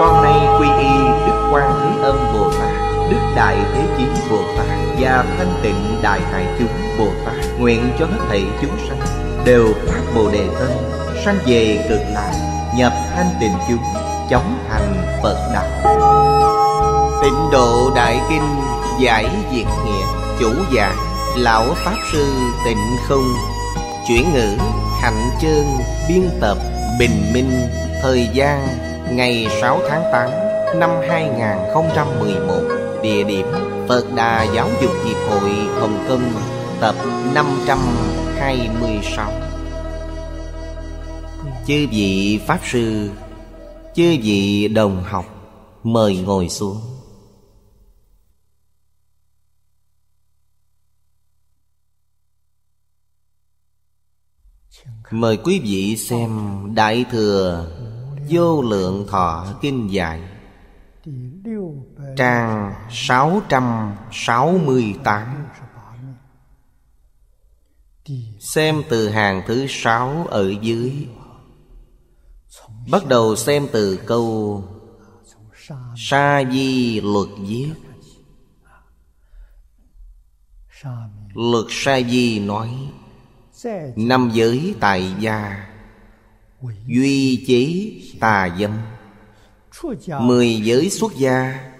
con nay quy y đức quan thế âm bồ tát đức đại thế chín bồ tát và thanh tịnh đại hải chúng bồ tát nguyện cho hết thảy chúng sanh đều phát bồ đề tâm sanh về cực lạc nhập thanh tịnh chúng chóng thành phật đạo tịnh độ đại kinh giải diệt nghĩa chủ giảng dạ, lão pháp sư tịnh không chuyển ngữ hạnh chương biên tập bình minh thời gian ngày 6 tháng 8 năm 2011, địa điểm Phật Đà Giáo dục Hiệp hội Hồng Kông, tập 526. Chư vị Pháp Sư, chư vị đồng học, mời ngồi xuống. Mời quý vị xem Đại Thừa Vô lượng thọ kinh dạy Trang 668 Xem từ hàng thứ sáu ở dưới Bắt đầu xem từ câu Sa di luật viết Luật sa di nói Năm giới tại gia duy chế tà dâm mười giới xuất gia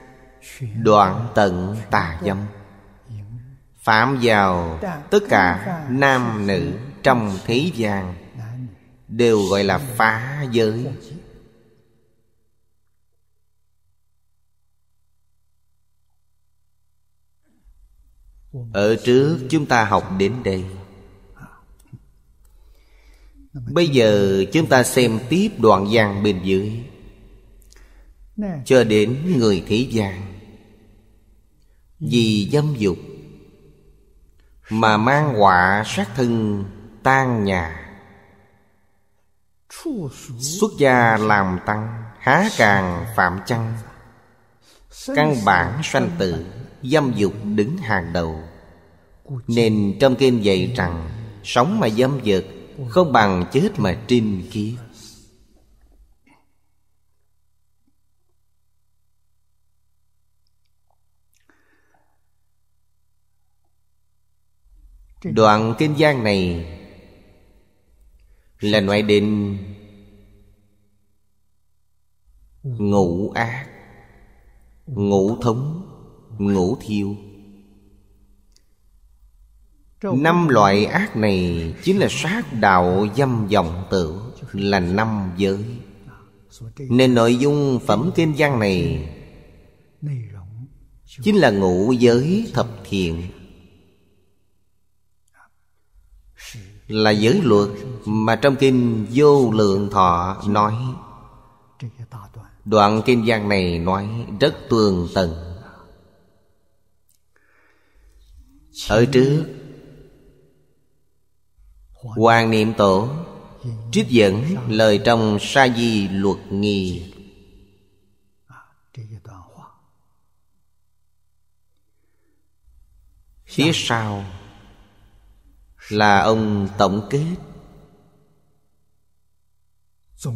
đoạn tận tà dâm phạm vào tất cả nam nữ trong thế gian đều gọi là phá giới ở trước chúng ta học đến đây Bây giờ chúng ta xem tiếp đoạn văn bên dưới Cho đến người thế gian Vì dâm dục Mà mang họa sát thân tan nhà Xuất gia làm tăng Há càng phạm chăng Căn bản sanh tử Dâm dục đứng hàng đầu Nên trong kinh dạy rằng Sống mà dâm dật không bằng chết mà trinh kiếp Đoạn kinh Gian này Là ngoại định Ngũ ác Ngũ thống Ngũ thiêu Năm loại ác này chính là sát đạo dâm vọng tử Là năm giới Nên nội dung phẩm kinh văn này Chính là ngũ giới thập thiện Là giới luật mà trong kinh vô lượng thọ nói Đoạn kinh văn này nói rất tường tận Ở trước Hoàng niệm tổ Trích dẫn lời trong sa di luật nghi Phía sau Là ông tổng kết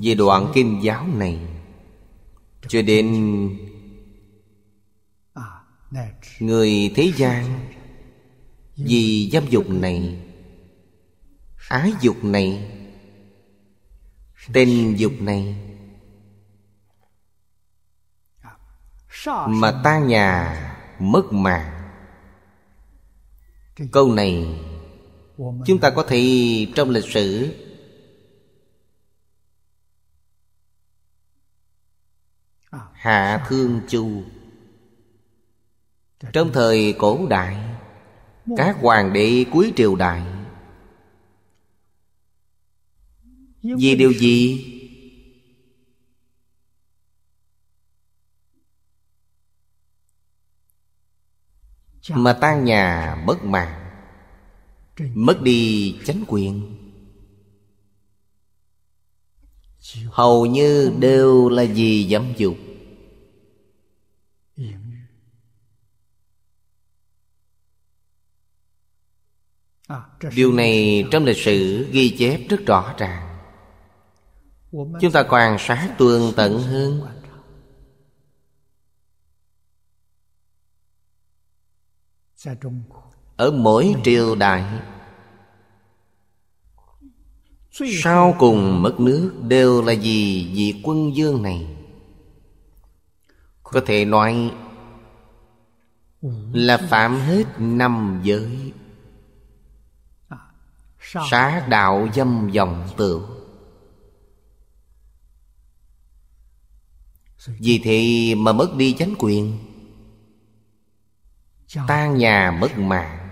Về đoạn kinh giáo này Cho đến Người thế gian Vì giam dục này Ái dục này Tình dục này Mà ta nhà mất mạng Câu này Chúng ta có thể trong lịch sử Hạ Thương Chu Trong thời cổ đại Các hoàng đế cuối triều đại Vì điều gì? Mà tan nhà mất mạng Mất đi chánh quyền Hầu như đều là vì dâm dục à, Điều này trong lịch sử ghi chép rất rõ ràng chúng ta quan sát tương tận hơn ở mỗi triều đại sau cùng mất nước đều là gì vì quân dương này có thể nói là phạm hết năm giới sát đạo dâm dòng tựu Vì thế mà mất đi chánh quyền Tan nhà mất mạng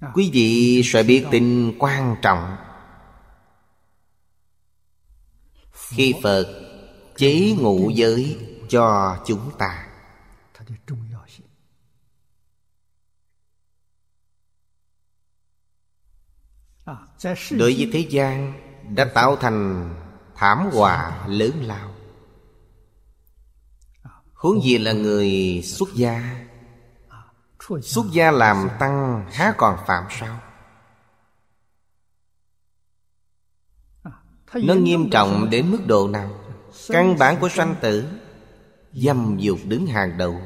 à, Quý vị sẽ biết tin quan trọng Khi Phật chế ngụ giới cho chúng ta à, Đối với thế gian đã tạo thành thảm họa lớn lao huống gì là người xuất gia xuất gia làm tăng há còn phạm sao nó nghiêm trọng đến mức độ nào căn bản của sanh tử dâm dục đứng hàng đầu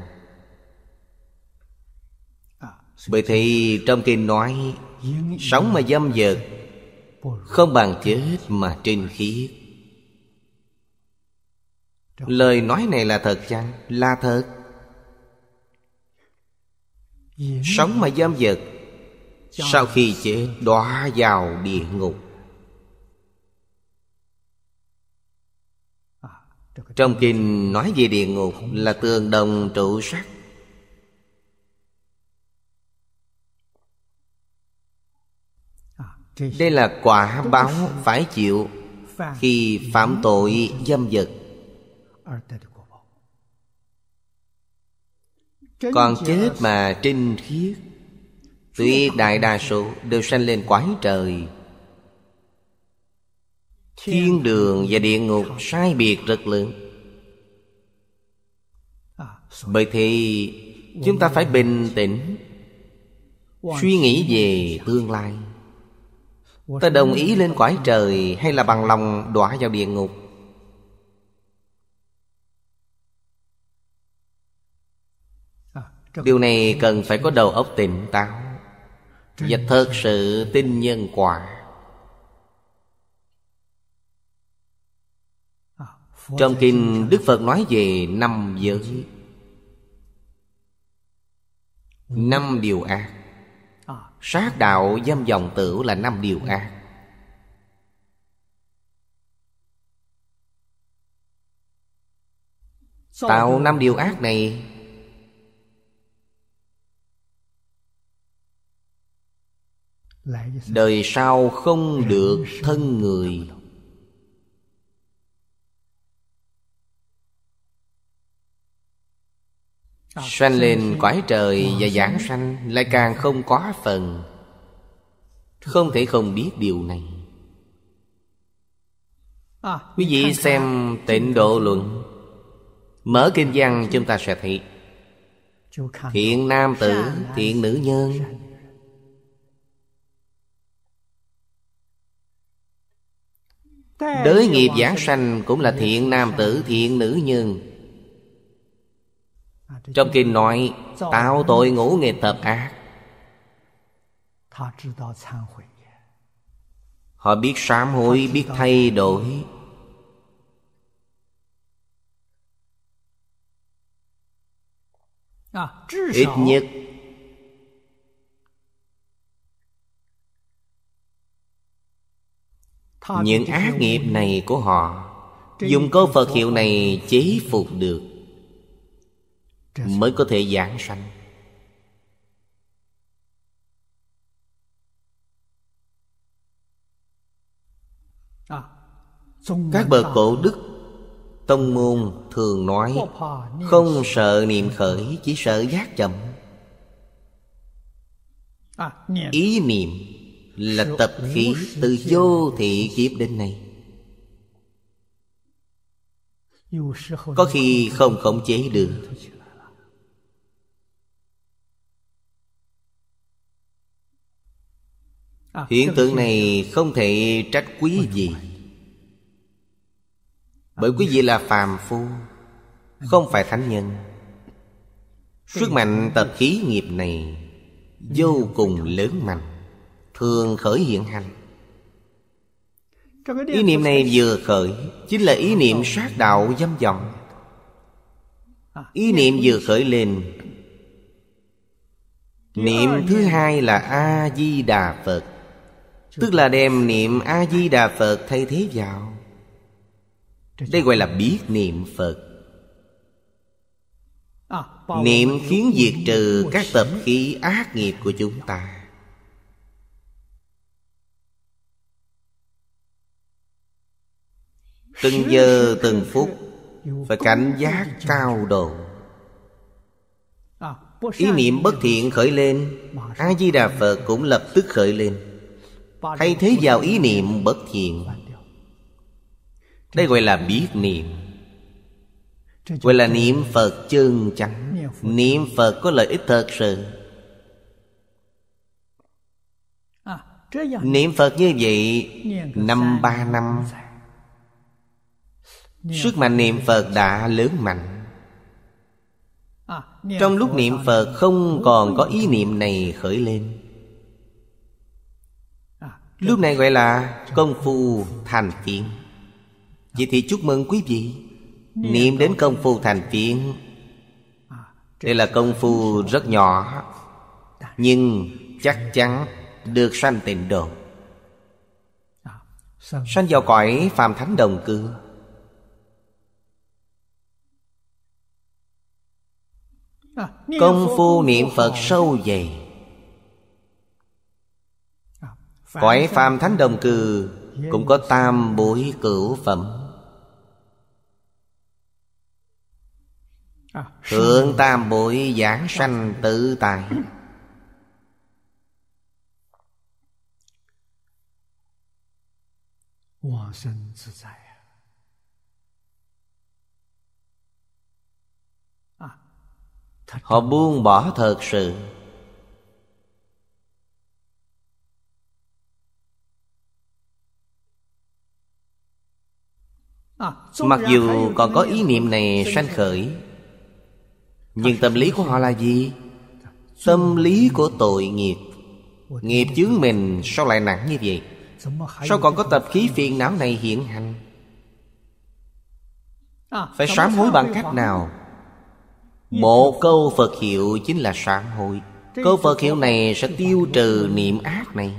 bởi thì trong kinh nói sống mà dâm dật không bằng chết mà trên khí Lời nói này là thật chăng? Là thật Sống mà giam vật Sau khi chết đọa vào địa ngục Trong kinh nói về địa ngục là tường đồng trụ sắt. đây là quả báo phải chịu khi phạm tội dâm vật còn chết mà trinh khiết tuy đại đa số đều sanh lên quái trời thiên đường và địa ngục sai biệt rất lớn bởi thì chúng ta phải bình tĩnh suy nghĩ về tương lai Ta đồng ý lên cõi trời hay là bằng lòng đọa vào địa ngục Điều này cần phải có đầu óc tỉnh táo Và thật sự tin nhân quả Trong kinh Đức Phật nói về năm giới Năm điều ác Sát đạo dâm dòng tử là năm điều ác Tạo năm điều ác này Đời sau không được thân người Sanh lên quái trời và giảng sanh Lại càng không có phần Không thể không biết điều này Quý vị xem tịnh độ luận Mở kinh văn chúng ta sẽ thấy Thiện nam tử, thiện nữ nhân Đới nghiệp giảng sanh cũng là thiện nam tử, thiện nữ nhân À, Trong kinh nói Tạo tội ngũ nghịch thập ác Họ biết sám hối, biết thay đổi à, Ít nhất Những ác nghiệp này của họ Dùng câu Phật hiệu này chế phục được mới có thể giảng sanh à, các bậc cổ đức tông môn thường nói không sợ niệm khởi chỉ sợ giác chậm à, ý niệm là tập khí từ vô thị kiếp đến nay có khi không khống chế được À, hiện tượng này không thể trách quý vị bởi à, quý vị là phàm phu không phải thánh nhân sức mạnh tập khí nghiệp này vô cùng lớn mạnh thường khởi hiện hành ý niệm này vừa khởi chính là ý ờ, niệm ờ. sát đạo dâm vọng à, ý niệm vừa khởi lên niệm thứ hai là a di đà phật Tức là đem niệm A-di-đà Phật thay thế vào Đây gọi là biết niệm Phật Niệm khiến diệt trừ các tập khí ác nghiệp của chúng ta Từng giờ từng phút Phải cảnh giác cao độ Ý niệm bất thiện khởi lên A-di-đà Phật cũng lập tức khởi lên Thay thế vào ý niệm bất thiện Đây gọi là biết niệm Gọi là niệm Phật chân chẳng Niệm Phật có lợi ích thật sự Niệm Phật như vậy Năm ba năm Sức mạnh niệm Phật đã lớn mạnh Trong lúc niệm Phật không còn có ý niệm này khởi lên Lúc này gọi là công phu thành phiền Vậy thì chúc mừng quý vị Niệm đến công phu thành phiền Đây là công phu rất nhỏ Nhưng chắc chắn được sanh tịnh độ Sanh vào cõi phàm thánh đồng cư Công phu niệm Phật sâu dày Cõi phàm thánh đồng cừ Cũng có tam bối cửu phẩm à, Thượng tam bối giảng sanh tự tài, à, Họ buông bỏ thật sự À, Mặc dù còn có ý niệm này sanh khởi Nhưng tâm lý của họ là gì? Tâm lý của tội nghiệp Nghiệp chướng mình sao lại nặng như vậy? Sao còn có tập khí phiền não này hiện hành? À, Phải sám hối bằng cách nào? Một câu Phật hiệu chính là sám hối Câu Phật hiệu này sẽ tiêu trừ niệm ác này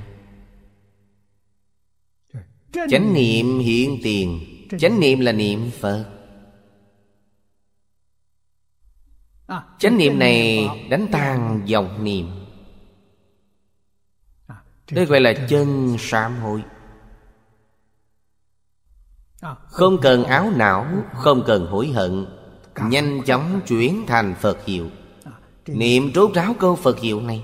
Chánh niệm hiện tiền chánh niệm là niệm phật à, chánh niệm này đánh tan dòng niệm à, đây gọi là chân sám hối à, Không cần áo não Không cần hối hận Nhanh chóng chuyển thành Phật hiệu Niệm rốt ráo câu Phật hiệu này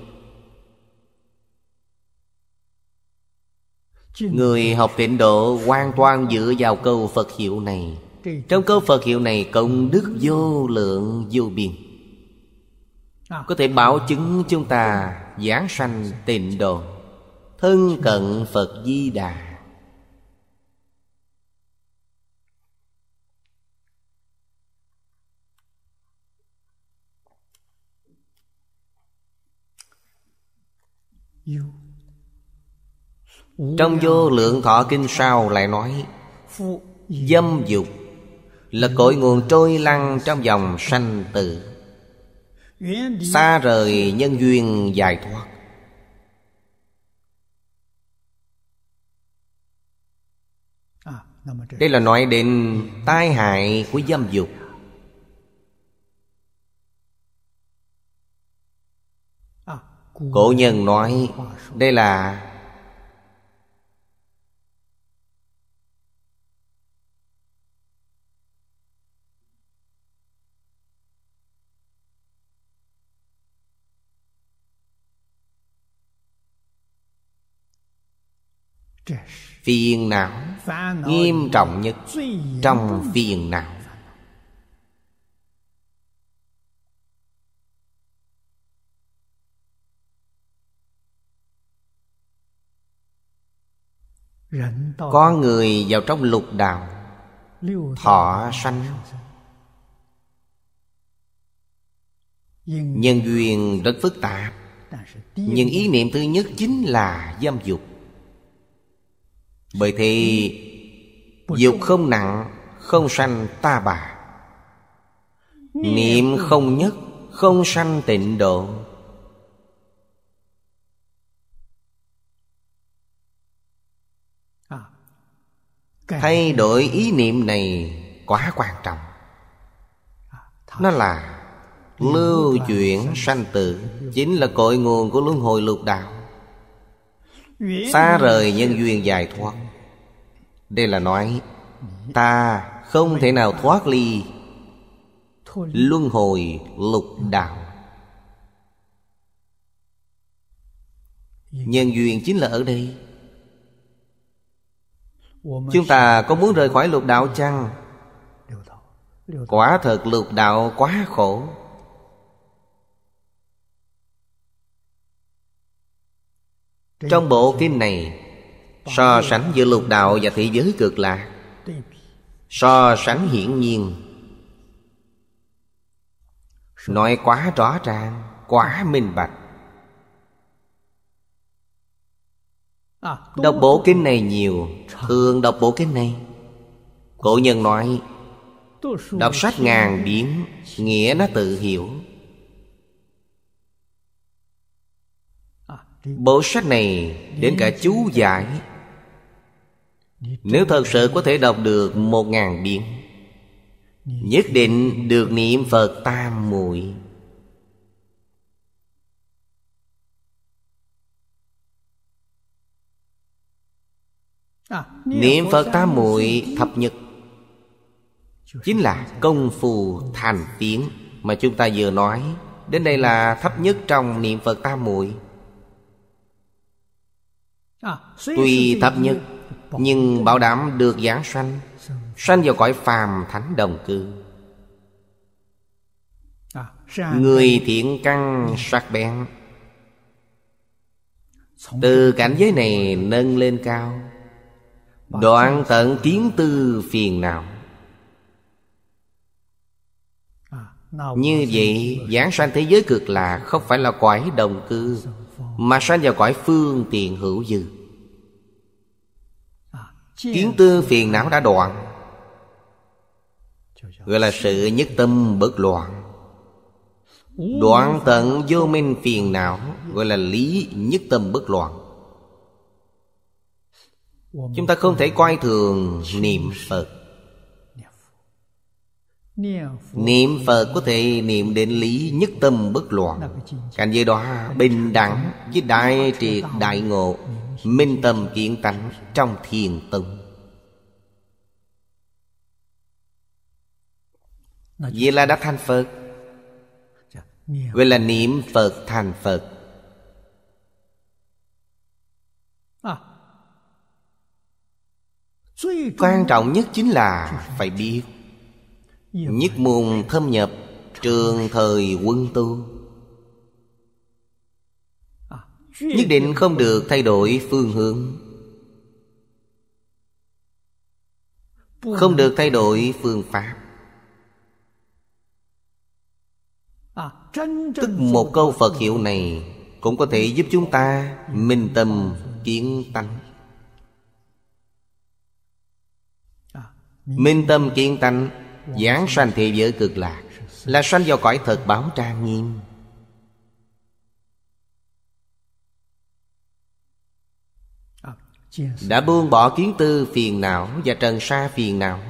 Người học tịnh độ hoàn toàn dựa vào câu Phật hiệu này Trong câu Phật hiệu này công đức vô lượng vô biên à. Có thể bảo chứng chúng ta giảng sanh tịnh độ Thân cận Phật Di Đà You trong vô lượng thọ kinh sau lại nói Dâm dục Là cội nguồn trôi lăn trong dòng sanh tử Xa rời nhân duyên giải thoát Đây là nói đến tai hại của dâm dục Cổ nhân nói Đây là phiền não nghiêm trọng nhất trong phiền não có người vào trong lục đạo thọ sanh nhân duyên rất phức tạp nhưng ý niệm thứ nhất chính là dâm dục bởi thế Dục không nặng Không sanh ta bà Niệm không nhất Không sanh tịnh độ à, Thay đổi ý niệm này Quá quan trọng à, Nó là Lưu chuyển sanh tử Chính là cội nguồn của luân hồi lục đạo Xa rời nhân duyên dài thoát đây là nói Ta không thể nào thoát ly Luân hồi lục đạo Nhân duyên chính là ở đây Chúng ta có muốn rời khỏi lục đạo chăng? Quả thật lục đạo quá khổ Trong bộ kinh này So sánh giữa lục đạo và thế giới cực lạc So sánh hiển nhiên Nói quá rõ ràng Quá minh bạch Đọc bộ kinh này nhiều Thường đọc bộ kinh này Cổ nhân nói Đọc sách ngàn biến Nghĩa nó tự hiểu Bộ sách này Đến cả chú giải nếu thật sự có thể đọc được một ngàn biến Nhất định được niệm Phật tam muội Niệm Phật tam muội thập nhật Chính là công phu thành tiến Mà chúng ta vừa nói Đến đây là thấp nhất trong niệm Phật tam muội Tuy thấp nhất nhưng bảo đảm được giảng sanh Sanh vào cõi phàm thánh đồng cư Người thiện căn sắc bén Từ cảnh giới này nâng lên cao Đoạn tận kiến tư phiền não Như vậy giảng sanh thế giới cực lạc Không phải là cõi đồng cư Mà sanh vào cõi phương tiện hữu dư Kiến tư phiền não đã đoạn Gọi là sự nhất tâm bất loạn Đoạn tận vô minh phiền não Gọi là lý nhất tâm bất loạn Chúng ta không thể coi thường niệm Phật Niệm Phật có thể niệm đến lý nhất tâm bất loạn Cảnh giới đó bình đẳng với đại triệt đại ngộ minh tâm kiến tánh trong thiền tông vậy là đã thành phật vậy là niệm phật thành phật à. quan trọng nhất chính là phải biết nhất môn thâm nhập trường thời quân tu Nhất định không được thay đổi phương hướng Không được thay đổi phương pháp Tức một câu Phật hiệu này Cũng có thể giúp chúng ta Minh tâm kiến tánh Minh tâm kiến tánh Giảng sanh thế giới cực lạc Là sanh vào cõi thật báo trang nghiêm đã buông bỏ kiến tư phiền não và trần sa phiền não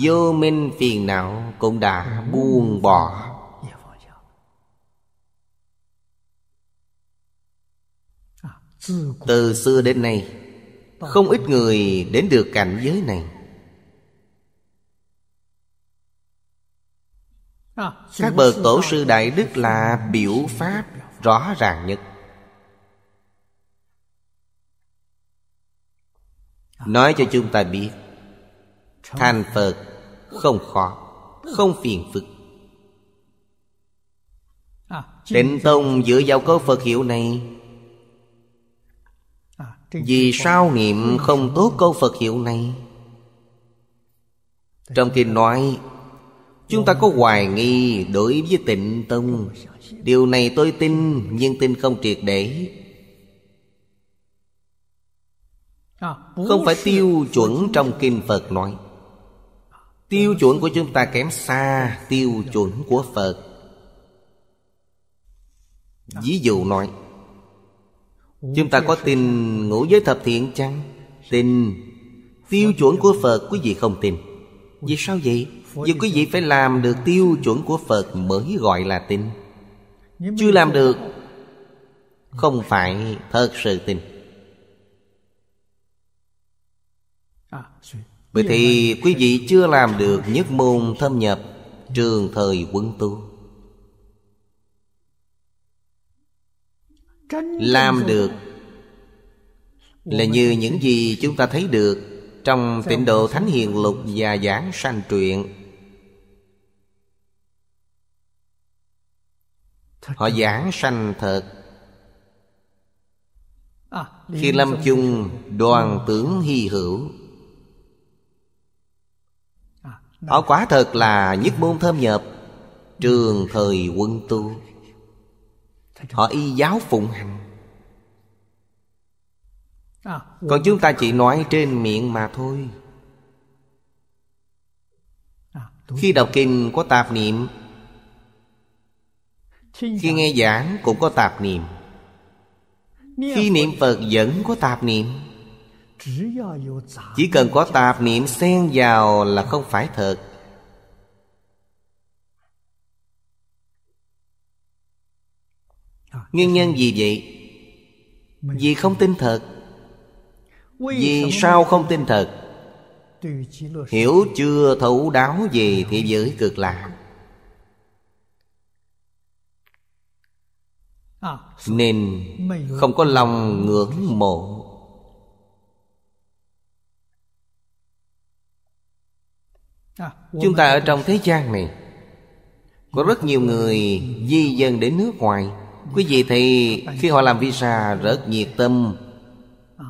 vô minh phiền não cũng đã mm-hmm. buông bỏ dạ, à, từ xưa đến nay không ít người đến được cảnh giới này à, các bậc tổ sư đại đức là biểu pháp rõ ràng nhất nói cho chúng ta biết thành phật không khó không phiền phức tịnh tông dựa vào câu phật hiệu này vì sao niệm không tốt câu phật hiệu này trong kinh nói Chúng ta có hoài nghi đối với tịnh tông Điều này tôi tin nhưng tin không triệt để Không phải tiêu chuẩn trong Kinh Phật nói Tiêu chuẩn của chúng ta kém xa tiêu chuẩn của Phật Ví dụ nói Chúng ta có tin ngũ giới thập thiện chăng? Tin Tiêu chuẩn của Phật quý vị không tin Vì sao vậy? Vì quý vị phải làm được tiêu chuẩn của Phật mới gọi là tin Chưa làm được Không phải thật sự tin Vậy thì quý vị chưa làm được nhất môn thâm nhập Trường thời quân tu Làm được Là như những gì chúng ta thấy được Trong tịnh độ Thánh Hiền Lục và Giảng Sanh Truyện Họ giảng sanh thật à, Khi lâm chung đoàn ừ. tưởng hy hữu Họ quả thật là nhất môn thơm nhập Trường thời quân tu Họ y giáo phụng hành Còn chúng ta chỉ nói trên miệng mà thôi Khi đọc kinh có tạp niệm Khi nghe giảng cũng có tạp niệm Khi niệm Phật vẫn có tạp niệm chỉ cần có tạp niệm xen vào là không phải thật nguyên nhân gì vậy vì không tin thật vì sao không tin thật hiểu chưa thấu đáo gì thì giới cực lạc nên không có lòng ngưỡng mộ Chúng ta ở trong thế gian này Có rất nhiều người di dân đến nước ngoài Quý vị thì khi họ làm visa rất nhiệt tâm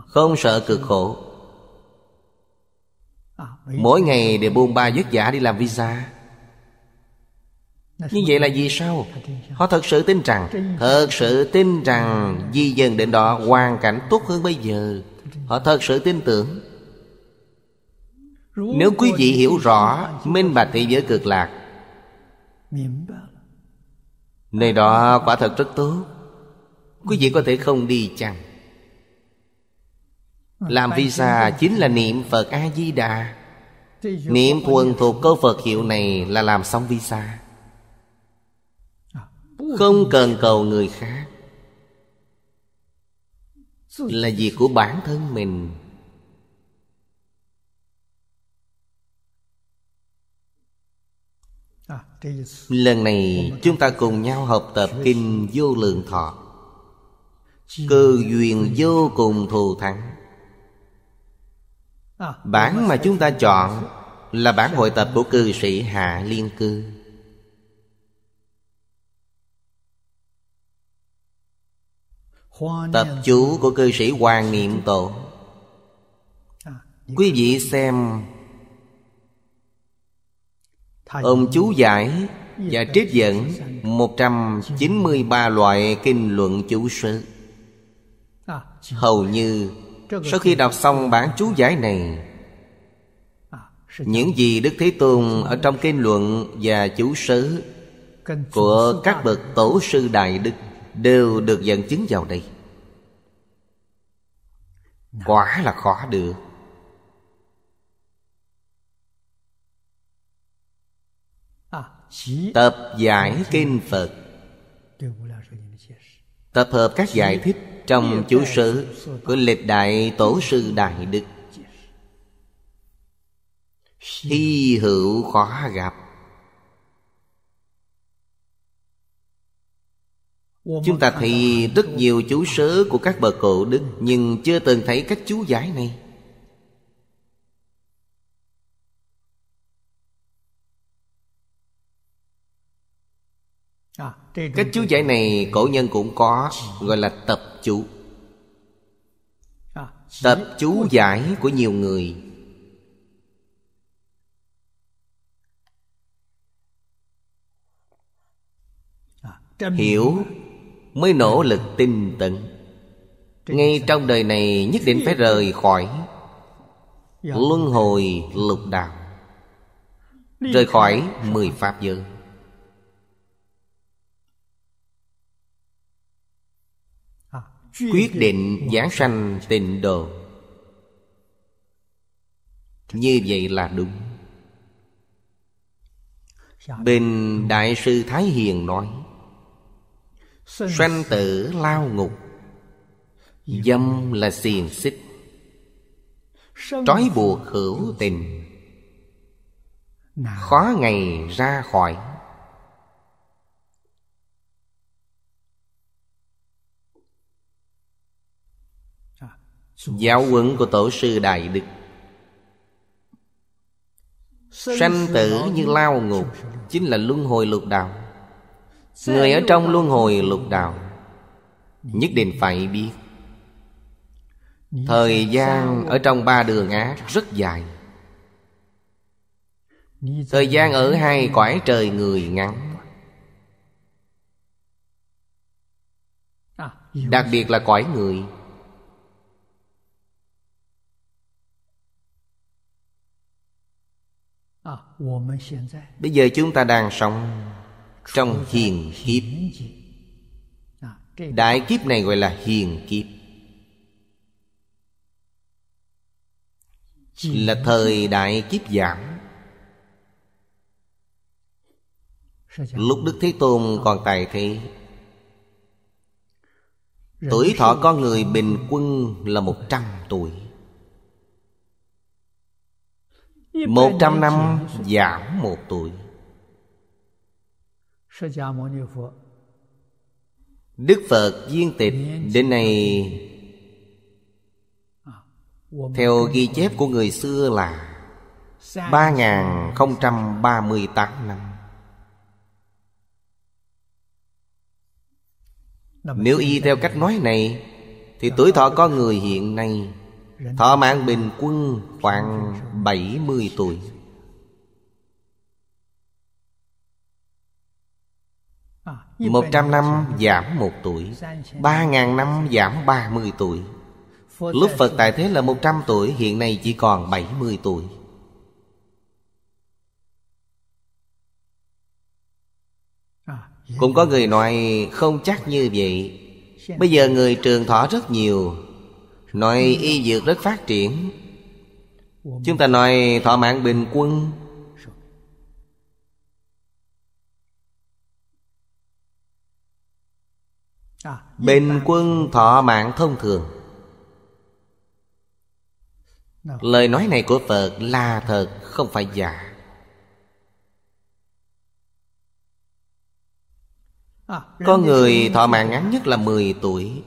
Không sợ cực khổ Mỗi ngày đều buôn ba vất giả đi làm visa Như vậy là vì sao? Họ thật sự tin rằng Thật sự tin rằng Di dân đến đó hoàn cảnh tốt hơn bây giờ Họ thật sự tin tưởng nếu quý vị hiểu rõ minh bạch thế giới cực lạc nơi đó quả thật rất tốt quý vị có thể không đi chăng làm visa chính là niệm phật a di đà niệm thuần thuộc câu phật hiệu này là làm xong visa không cần cầu người khác là việc của bản thân mình Lần này chúng ta cùng nhau học tập Kinh Vô Lượng Thọ Cơ duyên vô cùng thù thắng Bản mà chúng ta chọn Là bản hội tập của cư sĩ Hạ Liên Cư Tập chú của cư sĩ Hoàng Niệm Tổ Quý vị xem Ông chú giải và trích dẫn 193 loại kinh luận chú sự à, Hầu như sau khi đọc xong bản chú giải này à, Những gì Đức Thế Tôn ở trong kinh luận và chú sớ Của các bậc tổ sư Đại Đức Đều được dẫn chứng vào đây Quả là khó được Tập giải kinh Phật Tập hợp các giải thích trong chú sử của lịch đại tổ sư Đại Đức Hy hữu khó gặp Chúng ta thì rất nhiều chú sớ của các bậc cổ đức ừ. Nhưng chưa từng thấy cách chú giải này Cách chú giải này cổ nhân cũng có Gọi là tập chú à, Tập chú giải của nhiều người à, Hiểu mới nỗ lực tinh tấn Ngay trong đời này nhất định phải rời khỏi dạ. Luân hồi lục đạo Rời khỏi mười pháp giới quyết định giảng sanh tịnh độ như vậy là đúng bên đại sư thái hiền nói sanh tử lao ngục dâm là xiềng xích trói buộc hữu tình khó ngày ra khỏi Giáo huấn của Tổ sư Đại Đức Sanh tử như lao ngục Chính là luân hồi lục đạo Người ở trong luân hồi lục đạo Nhất định phải biết Thời gian ở trong ba đường ác rất dài Thời gian ở hai cõi trời người ngắn à, Đặc biệt là cõi người Bây giờ chúng ta đang sống Trong hiền kiếp à, Đại kiếp này gọi là hiền kiếp Là thời đại kiếp giảm Lúc Đức Thế Tôn còn tại thế Tuổi thọ con người bình quân là một trăm tuổi Một trăm năm giảm một tuổi Đức Phật Duyên Tịch đến nay à, Theo ghi chép của người xưa là 3038 năm Nếu y theo cách nói này Thì tuổi thọ có người hiện nay Thọ mạng bình quân khoảng 70 tuổi à, một trăm năm giảm một tuổi ba ngàn năm giảm ba mươi tuổi Lúc Phật tại thế là một trăm tuổi Hiện nay chỉ còn bảy mươi tuổi à, Cũng có người nói không chắc như vậy Bây giờ người trường thọ rất nhiều Nói y dược rất phát triển Chúng ta nói thọ mạng bình quân Bình quân thọ mạng thông thường Lời nói này của Phật là thật không phải giả Có người thọ mạng ngắn nhất là 10 tuổi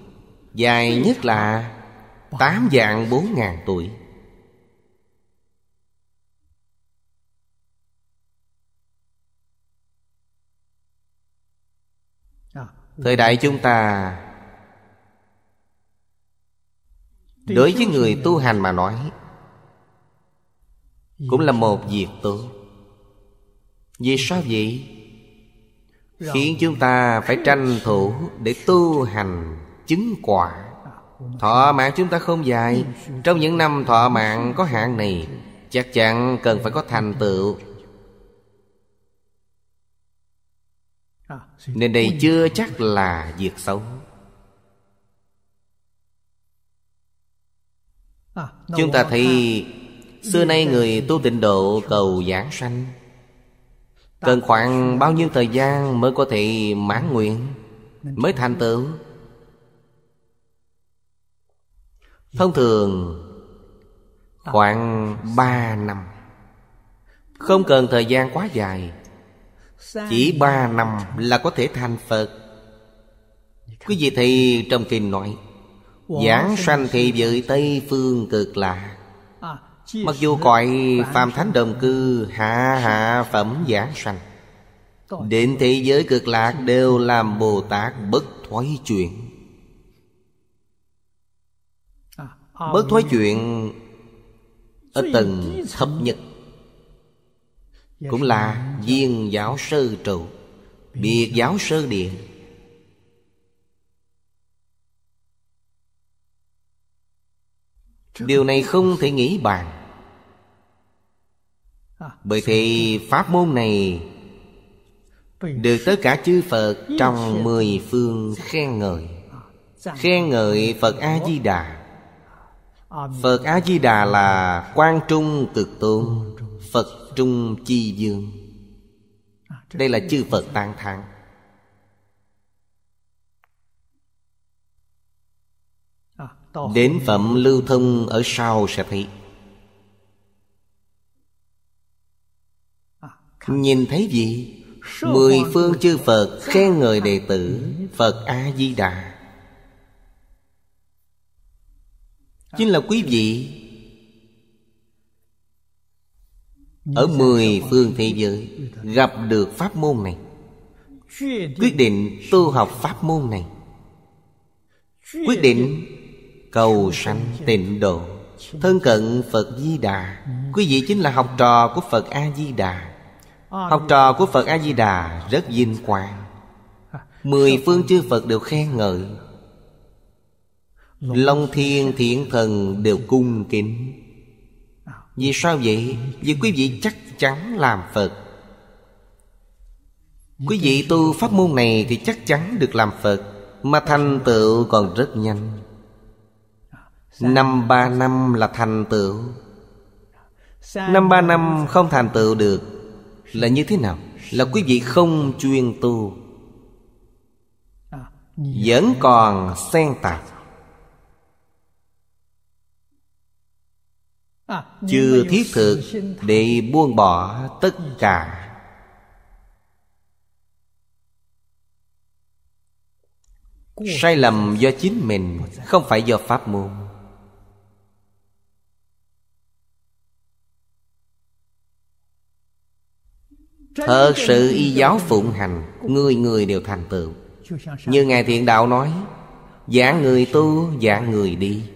Dài nhất là Tám dạng bốn ngàn tuổi à, Thời đại chúng ta Đối với người tu hành mà nói Cũng là một việc tốt Vì sao vậy? Khiến chúng ta phải tranh thủ Để tu hành chứng quả Thọ mạng chúng ta không dài Trong những năm thọ mạng có hạn này Chắc chắn cần phải có thành tựu Nên đây chưa chắc là việc xấu Chúng ta thấy Xưa nay người tu tịnh độ cầu giảng sanh Cần khoảng bao nhiêu thời gian mới có thể mãn nguyện Mới thành tựu Thông thường khoảng 3 năm Không cần thời gian quá dài Chỉ 3 năm là có thể thành Phật Quý vị thì trong kinh nói Giảng sanh thì giới Tây Phương cực lạ à, Mặc dù cõi phàm thánh đồng cư hạ hạ phẩm giảng sanh Đến thế giới cực lạc đều làm Bồ Tát bất thoái chuyển Bớt thoái chuyện Ở tầng thấp nhất Cũng là viên giáo sơ trụ Biệt giáo sơ điện Điều này không thể nghĩ bàn à, Bởi thì pháp môn này Được tất cả chư Phật trong mười phương khen ngợi à, Khen ngợi Phật A-di-đà Phật A-di-đà là quan trung cực tôn Phật trung chi dương à, Đây là chư Phật tăng thán à, Đến phẩm lưu thông ở sau sẽ thấy à, Nhìn thấy gì? Mười phương chư Phật khen ngợi đệ tử Phật A-di-đà chính là quý vị ở mười phương thế giới gặp được pháp môn này quyết định tu học pháp môn này quyết định cầu sanh tịnh độ thân cận phật di đà quý vị chính là học trò của phật a di đà học trò của phật a di đà rất vinh quang mười phương chư phật đều khen ngợi Long thiên thiện thần đều cung kính Vì sao vậy? Vì quý vị chắc chắn làm Phật Quý vị tu pháp môn này thì chắc chắn được làm Phật Mà thành tựu còn rất nhanh Năm ba năm là thành tựu Năm ba năm không thành tựu được Là như thế nào? Là quý vị không chuyên tu Vẫn còn xen tạp chưa thiết thực để buông bỏ tất cả sai lầm do chính mình không phải do pháp môn thật sự y giáo phụng hành người người đều thành tựu như ngài thiện đạo nói giảng người tu giảng người đi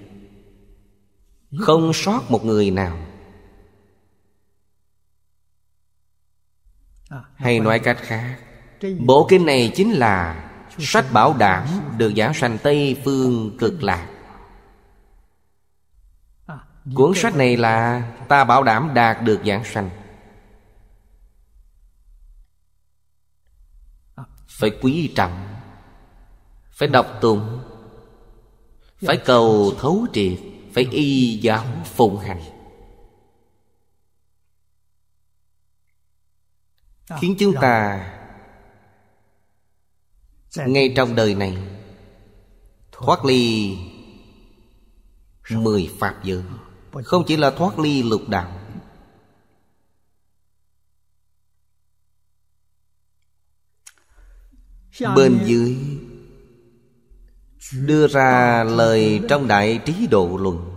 không sót một người nào hay nói cách khác bộ kinh này chính là sách bảo đảm được giảng sanh tây phương cực lạc cuốn sách này là ta bảo đảm đạt được giảng sanh phải quý trọng phải đọc tụng phải cầu thấu triệt phải y giáo phụng hành khiến chúng ta ngay trong đời này thoát ly mười pháp giới không chỉ là thoát ly lục đạo bên dưới đưa ra lời trong đại trí độ luận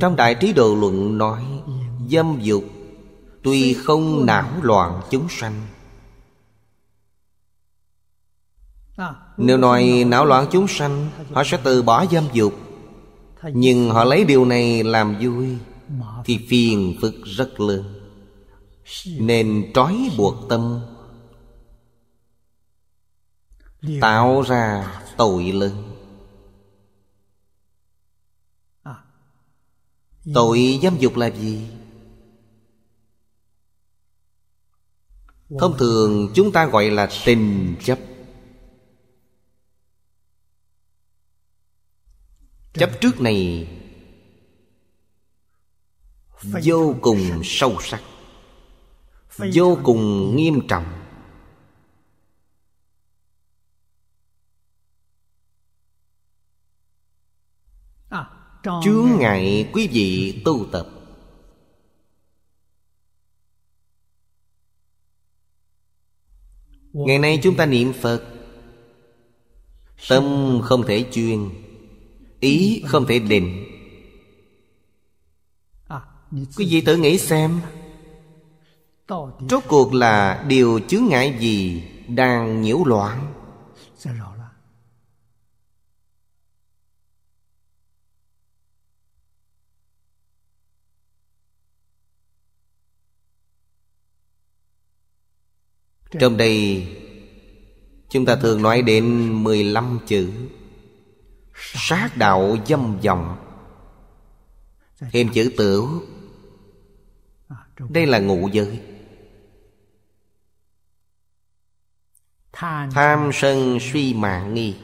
trong đại trí độ luận nói dâm dục tuy không não loạn chúng sanh nếu nói não loạn chúng sanh họ sẽ từ bỏ dâm dục nhưng họ lấy điều này làm vui thì phiền phức rất lớn nên trói buộc tâm tạo ra tội lớn à. tội dâm dục là gì thông thường chúng ta gọi là tình chấp chấp trước này vô cùng sâu sắc vô cùng nghiêm trọng chướng ngại quý vị tu tập ngày nay chúng ta niệm phật tâm không thể chuyên ý không thể định à, quý vị tự nghĩ xem rốt cuộc là điều chướng ngại gì đang nhiễu loạn dạ Trong đây Chúng ta thường nói đến 15 chữ Sát đạo dâm vọng Thêm chữ tử Đây là ngụ giới Tham sân suy mạng nghi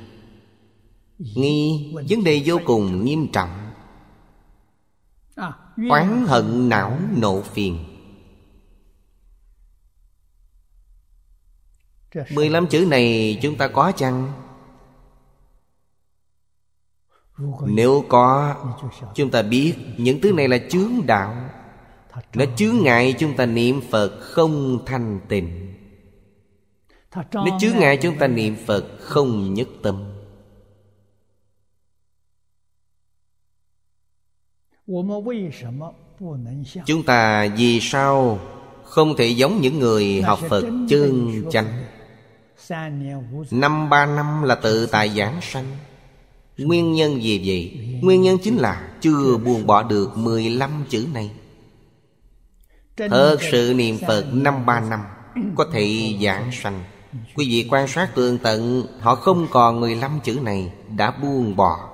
Nghi vấn đề vô cùng nghiêm trọng Oán hận não nộ phiền 15 chữ này chúng ta có chăng? Nếu có Chúng ta biết những thứ này là chướng đạo Nó chướng ngại chúng ta niệm Phật không thanh tịnh Nó chướng ngại chúng ta niệm Phật không nhất tâm Chúng ta vì sao không thể giống những người học Phật chân chánh Năm ba năm là tự tại giảng sanh Nguyên nhân gì vậy? Nguyên nhân chính là chưa buông bỏ được 15 chữ này Thật sự niệm Phật năm ba năm Có thể giảng sanh Quý vị quan sát tường tận Họ không còn 15 chữ này Đã buông bỏ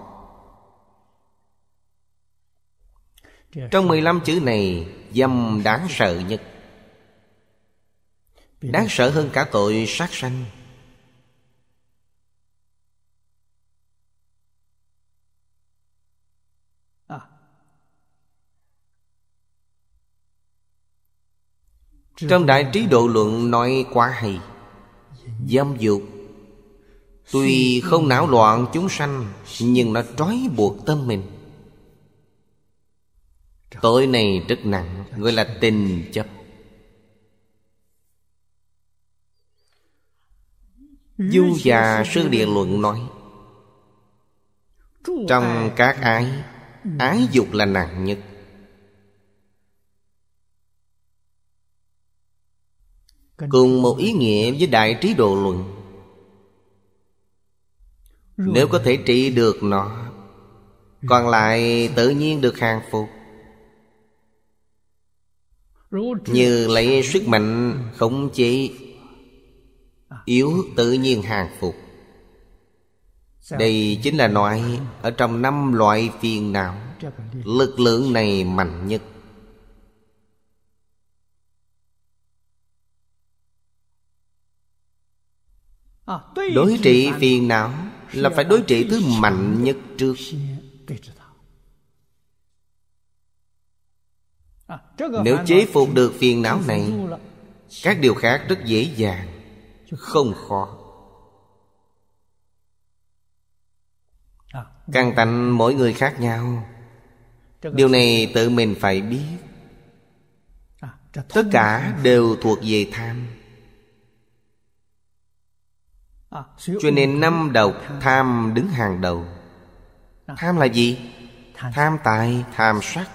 Trong 15 chữ này Dâm đáng sợ nhất Đáng sợ hơn cả tội sát sanh Trong Đại Trí Độ Luận nói quá hay Dâm dục Tuy không não loạn chúng sanh Nhưng nó trói buộc tâm mình Tội này rất nặng Gọi là tình chấp Du già sư địa luận nói Trong các ái Ái dục là nặng nhất cùng một ý nghĩa với đại trí độ luận nếu có thể trị được nó còn lại tự nhiên được hàng phục như lấy sức mạnh khống chế yếu tự nhiên hàng phục đây chính là nói ở trong năm loại phiền não lực lượng này mạnh nhất Ờ, đối trị phiền não Là phải đối trị thứ mạnh nhất trước ờ, Nếu chế phục được phiền não này Các điều khác rất dễ dàng Không khó ờ. Căn tánh mỗi người khác nhau Điều này tự mình phải biết Tất cả đều thuộc về tham À, cho nên năm đầu tham đứng hàng đầu tham là gì tham tài tham sắc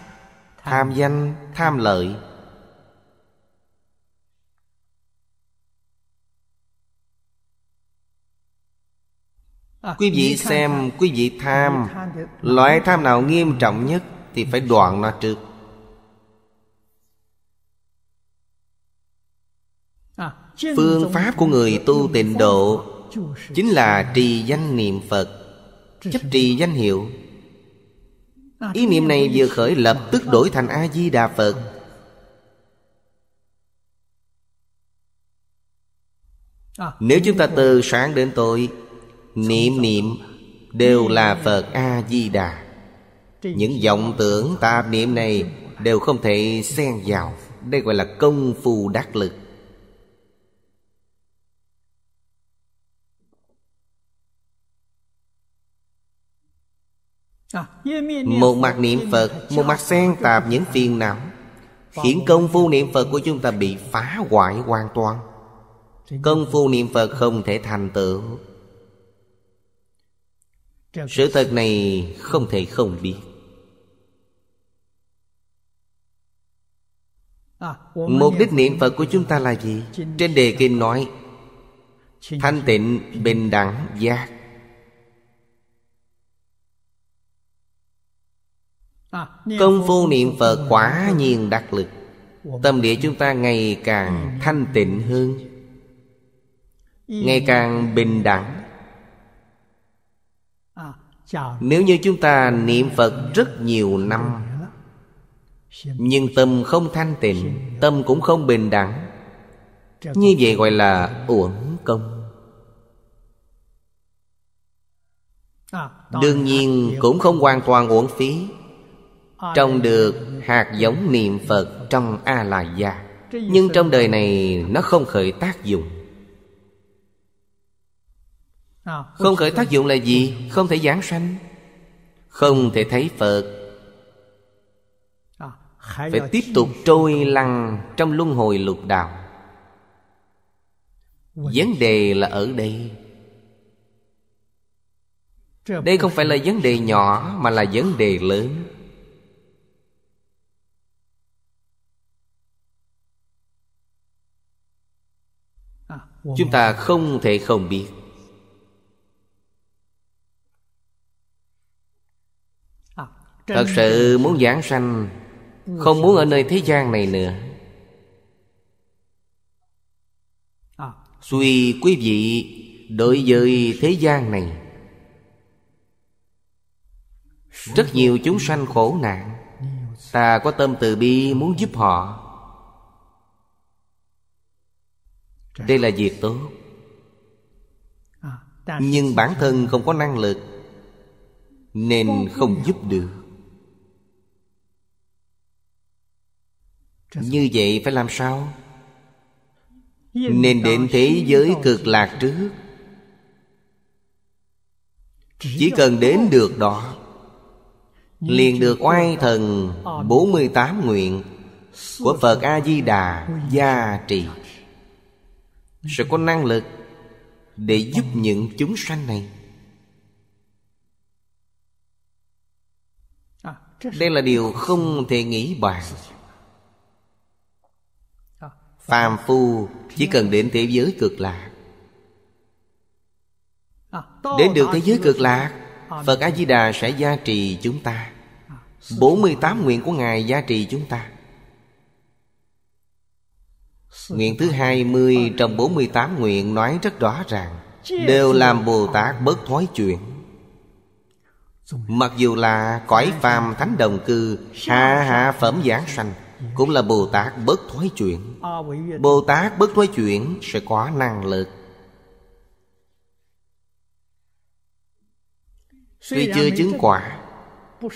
tham danh tham lợi à, quý vị xem quý vị tham loại tham nào nghiêm trọng nhất thì phải đoạn nó trước à, phương pháp của người tu tịnh độ chính là trì danh niệm phật chấp trì danh hiệu ý niệm này vừa khởi lập tức đổi thành a di đà phật nếu chúng ta từ sáng đến tối niệm niệm đều là phật a di đà những vọng tưởng tạp niệm này đều không thể xen vào đây gọi là công phu đắc lực Một mặt niệm Phật Một mặt xen tạp những phiền não Khiến công phu niệm Phật của chúng ta bị phá hoại hoàn toàn Công phu niệm Phật không thể thành tựu Sự thật này không thể không biết Mục đích niệm Phật của chúng ta là gì? Trên đề kinh nói Thanh tịnh bình đẳng giác À, công phu niệm Phật quả nhiên đắc lực Tâm địa chúng ta ngày càng thanh tịnh hơn Ngày càng bình đẳng à, Nếu như chúng ta niệm Phật rất nhiều năm Nhưng tâm không thanh tịnh Tâm cũng không bình đẳng Như vậy gọi là uổng công à, Đương nhiên cũng không hoàn toàn uổng phí Trồng được hạt giống niệm Phật trong A-la gia Nhưng trong đời này nó không khởi tác dụng Không khởi tác dụng là gì? Không thể giảng sanh Không thể thấy Phật Phải tiếp tục trôi lăn trong luân hồi lục đạo Vấn đề là ở đây Đây không phải là vấn đề nhỏ mà là vấn đề lớn chúng ta không thể không biết à, thật sự muốn giảng sanh không muốn ở nơi thế gian này nữa à. suy quý vị đối với thế gian này rất nhiều chúng sanh khổ nạn ta có tâm từ bi muốn giúp họ đây là việc tốt à, nhưng bản thân không có năng lực nên không giúp được như vậy phải làm sao nên đến thế giới cực lạc trước chỉ cần đến được đó liền được oai thần 48 ờ, nguyện của Phật A Di Đà gia trì sẽ có năng lực để giúp những chúng sanh này đây là điều không thể nghĩ bàn phàm phu chỉ cần đến thế giới cực lạc đến được thế giới cực lạc phật a di đà sẽ gia trì chúng ta 48 nguyện của ngài gia trì chúng ta Nguyện thứ 20 trong 48 nguyện nói rất rõ ràng Đều làm Bồ Tát bớt thói chuyện Mặc dù là cõi phàm thánh đồng cư Hạ hạ phẩm giảng sanh Cũng là Bồ Tát bớt thói chuyện Bồ Tát bớt thói chuyện sẽ có năng lực Tuy chưa chứng quả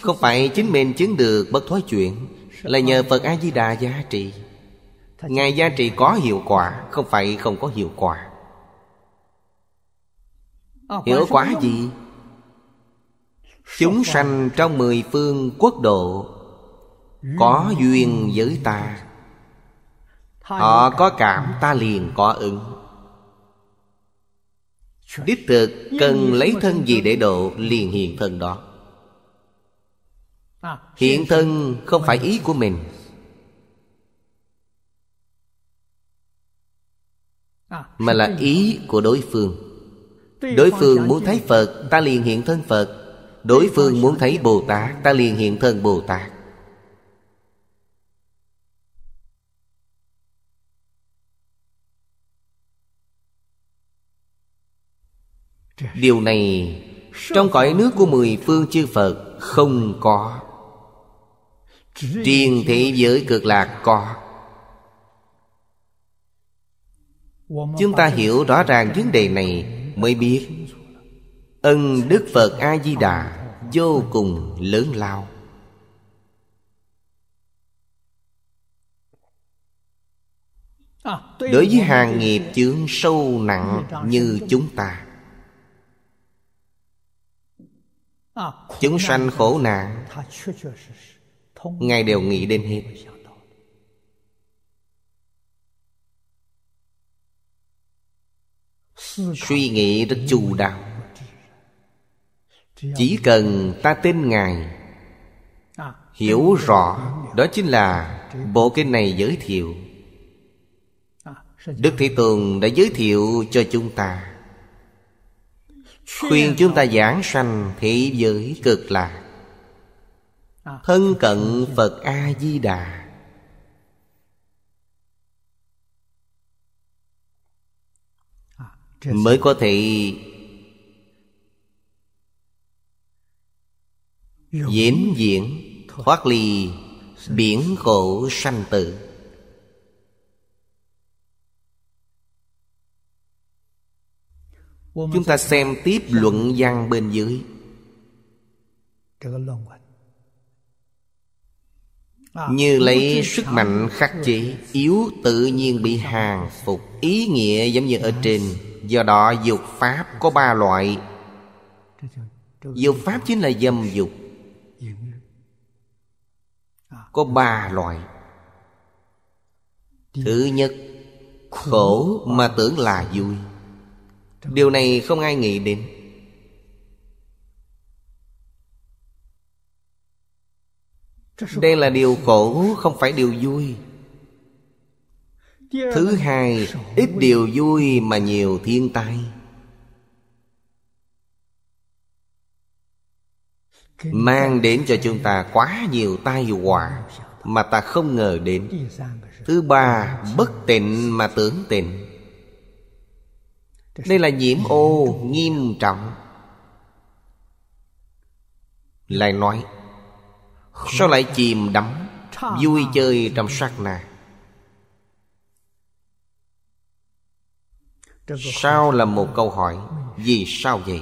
Không phải chính mình chứng được bất thói chuyện Là nhờ Phật A-di-đà giá trị Ngài gia trì có hiệu quả Không phải không có hiệu quả ờ, Hiệu quả gì? Chúng sanh trong mười phương quốc độ Có duyên với ta Họ có cảm ta liền có ứng Đích thực cần lấy thân gì để độ liền hiện thân đó à, Hiện thân không phải ý của mình À, mà là ý của đối phương đối phương muốn thấy phật ta liền hiện thân phật đối phương muốn thấy bồ tát ta liền hiện thân bồ tát điều này trong cõi nước của mười phương chư phật không có Triền thị giới cực lạc có chúng ta hiểu rõ ràng vấn đề này mới biết ân đức phật a di đà vô cùng lớn lao đối với hàng nghiệp chướng sâu nặng như chúng ta chúng sanh khổ nạn ngài đều nghĩ đến hết suy nghĩ rất chu đáo chỉ cần ta tên ngài hiểu rõ đó chính là bộ kinh này giới thiệu đức thế tường đã giới thiệu cho chúng ta khuyên chúng ta giảng sanh thị giới cực lạc thân cận phật a di đà mới có thể diễn diễn thoát ly biển khổ sanh tử chúng ta xem tiếp luận văn bên dưới à, như lấy sức mạnh khắc chế yếu tự nhiên bị hàng phục ý nghĩa giống như ở trên do đó dục pháp có ba loại dục pháp chính là dâm dục có ba loại thứ nhất khổ mà tưởng là vui điều này không ai nghĩ đến đây là điều khổ không phải điều vui Thứ hai Ít điều vui mà nhiều thiên tai Mang đến cho chúng ta quá nhiều tai họa Mà ta không ngờ đến Thứ ba Bất tịnh mà tưởng tịnh Đây là nhiễm ô nghiêm trọng Lại nói Sao lại chìm đắm Vui chơi trong sát na sao là một câu hỏi vì sao vậy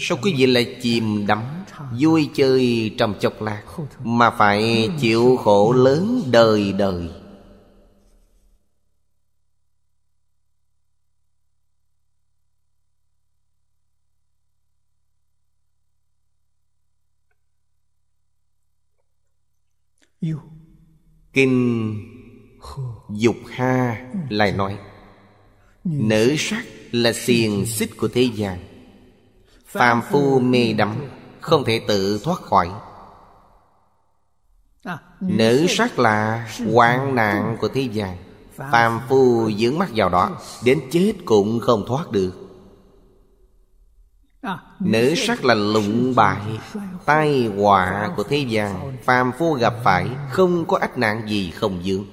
sao quý vị lại chìm đắm vui chơi trong chốc lát mà phải chịu khổ lớn đời đời kinh Dục ha lại nói Nữ sắc là xiềng xích của thế gian Phàm phu mê đắm Không thể tự thoát khỏi Nữ sắc là hoạn nạn của thế gian Phàm phu dướng mắt vào đó Đến chết cũng không thoát được Nữ sắc là lụng bại Tai họa của thế gian Phàm phu gặp phải Không có ách nạn gì không dưỡng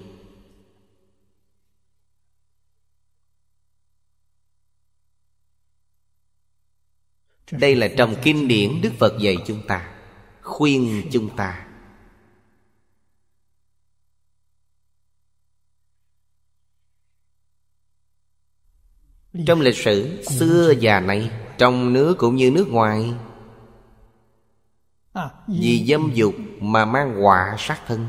đây là trong kinh điển đức phật dạy chúng ta khuyên chúng ta trong lịch sử xưa và nay trong nước cũng như nước ngoài vì dâm dục mà mang họa sát thân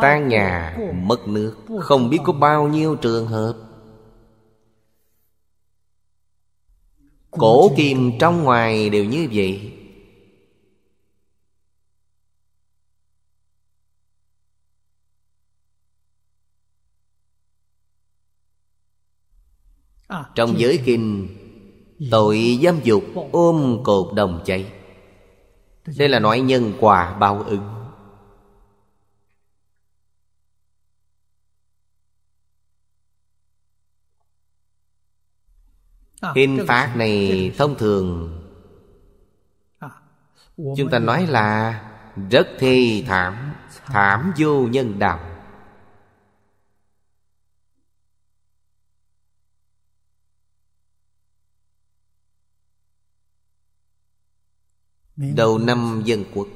tan nhà mất nước không biết có bao nhiêu trường hợp cổ kim trong ngoài đều như vậy trong à, giới kinh tội dâm dục ôm cột đồng cháy đây là nói nhân quả bao ứng À, Hình phạt này thông thường à, Chúng ta nói là Rất thi thảm Thảm vô nhân đạo Đầu năm dân quốc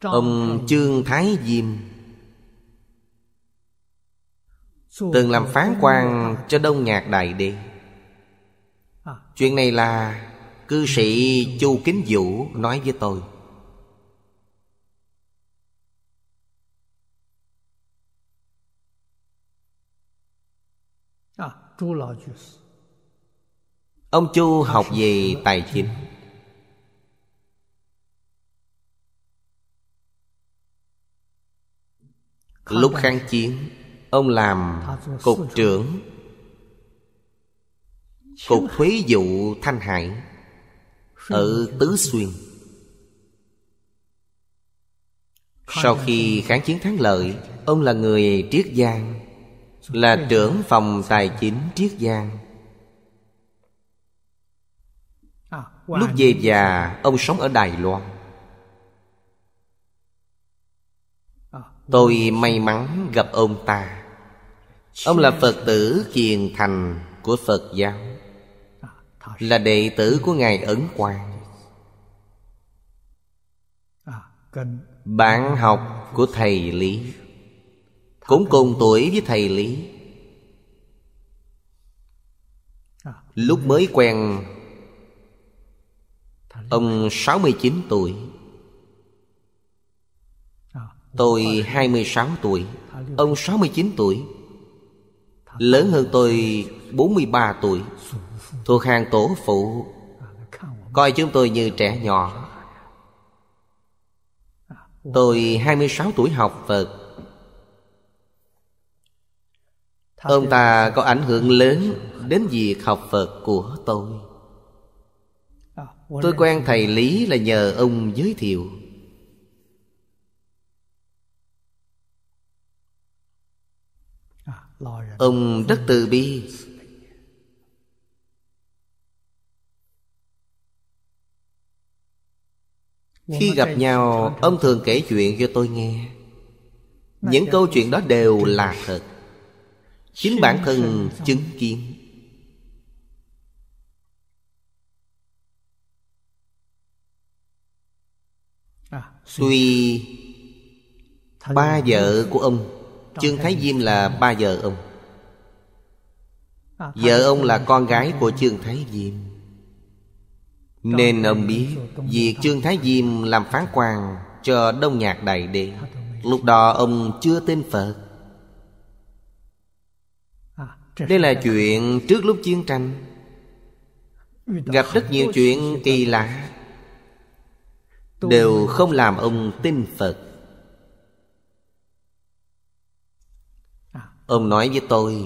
Ông Trương Thái Diêm Từng làm phán quan cho Đông Nhạc Đại Đế Chuyện này là Cư sĩ Chu Kính Vũ nói với tôi Ông Chu học về tài chính Lúc kháng chiến ông làm cục trưởng Cục thuế vụ Thanh Hải Ở Tứ Xuyên Sau khi kháng chiến thắng lợi Ông là người Triết Giang Là trưởng phòng tài chính Triết Giang Lúc về già ông sống ở Đài Loan Tôi may mắn gặp ông ta Ông là Phật tử kiền thành của Phật giáo Là đệ tử của Ngài Ấn Quang Bạn học của Thầy Lý Cũng cùng tuổi với Thầy Lý Lúc mới quen Ông 69 tuổi Tôi 26 tuổi Ông 69 tuổi Lớn hơn tôi 43 tuổi Thuộc hàng tổ phụ Coi chúng tôi như trẻ nhỏ Tôi 26 tuổi học Phật Ông ta có ảnh hưởng lớn Đến việc học Phật của tôi Tôi quen thầy Lý là nhờ ông giới thiệu Ông rất từ bi Khi gặp nhau Ông thường kể chuyện cho tôi nghe Những câu chuyện đó đều là thật Chính bản thân chứng kiến Tuy Ba vợ của ông Trương Thái Diêm là ba vợ ông à, Vợ ông là con gái của Trương Thái Diêm Nên ông biết Việc Trương Thái Diêm làm phán quan Cho Đông Nhạc Đại đệ. À, lúc đó ông chưa tin Phật à, Đây là chuyện trước lúc chiến tranh Gặp rất nhiều chuyện kỳ lạ Đều không làm ông tin Phật Ông nói với tôi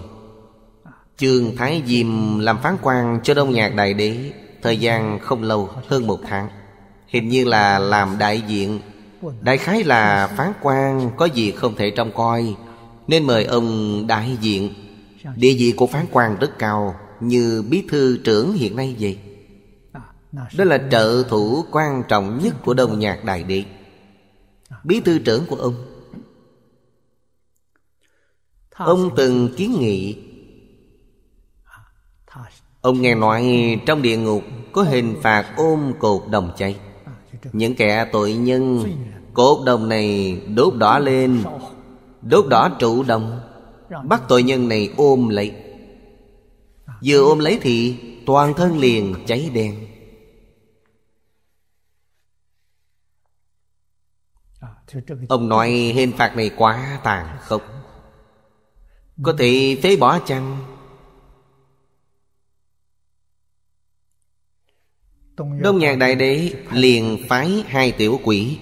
trương Thái Diêm làm phán quan cho Đông Nhạc Đại Đế Thời gian không lâu hơn một tháng Hình như là làm đại diện Đại khái là phán quan có gì không thể trông coi Nên mời ông đại diện Địa vị của phán quan rất cao Như bí thư trưởng hiện nay vậy Đó là trợ thủ quan trọng nhất của Đông Nhạc Đại Đế Bí thư trưởng của ông Ông từng kiến nghị Ông nghe nói trong địa ngục Có hình phạt ôm cột đồng cháy à, Những kẻ tội nhân Cột đồng này đốt đỏ lên Đốt đỏ trụ đồng Bắt tội nhân này ôm lấy à. Vừa ôm lấy thì Toàn thân liền cháy đen à, Ông nói hình phạt này quá tàn khốc có thể phế bỏ chăng Đông Nhạc Đại Đế liền phái hai tiểu quỷ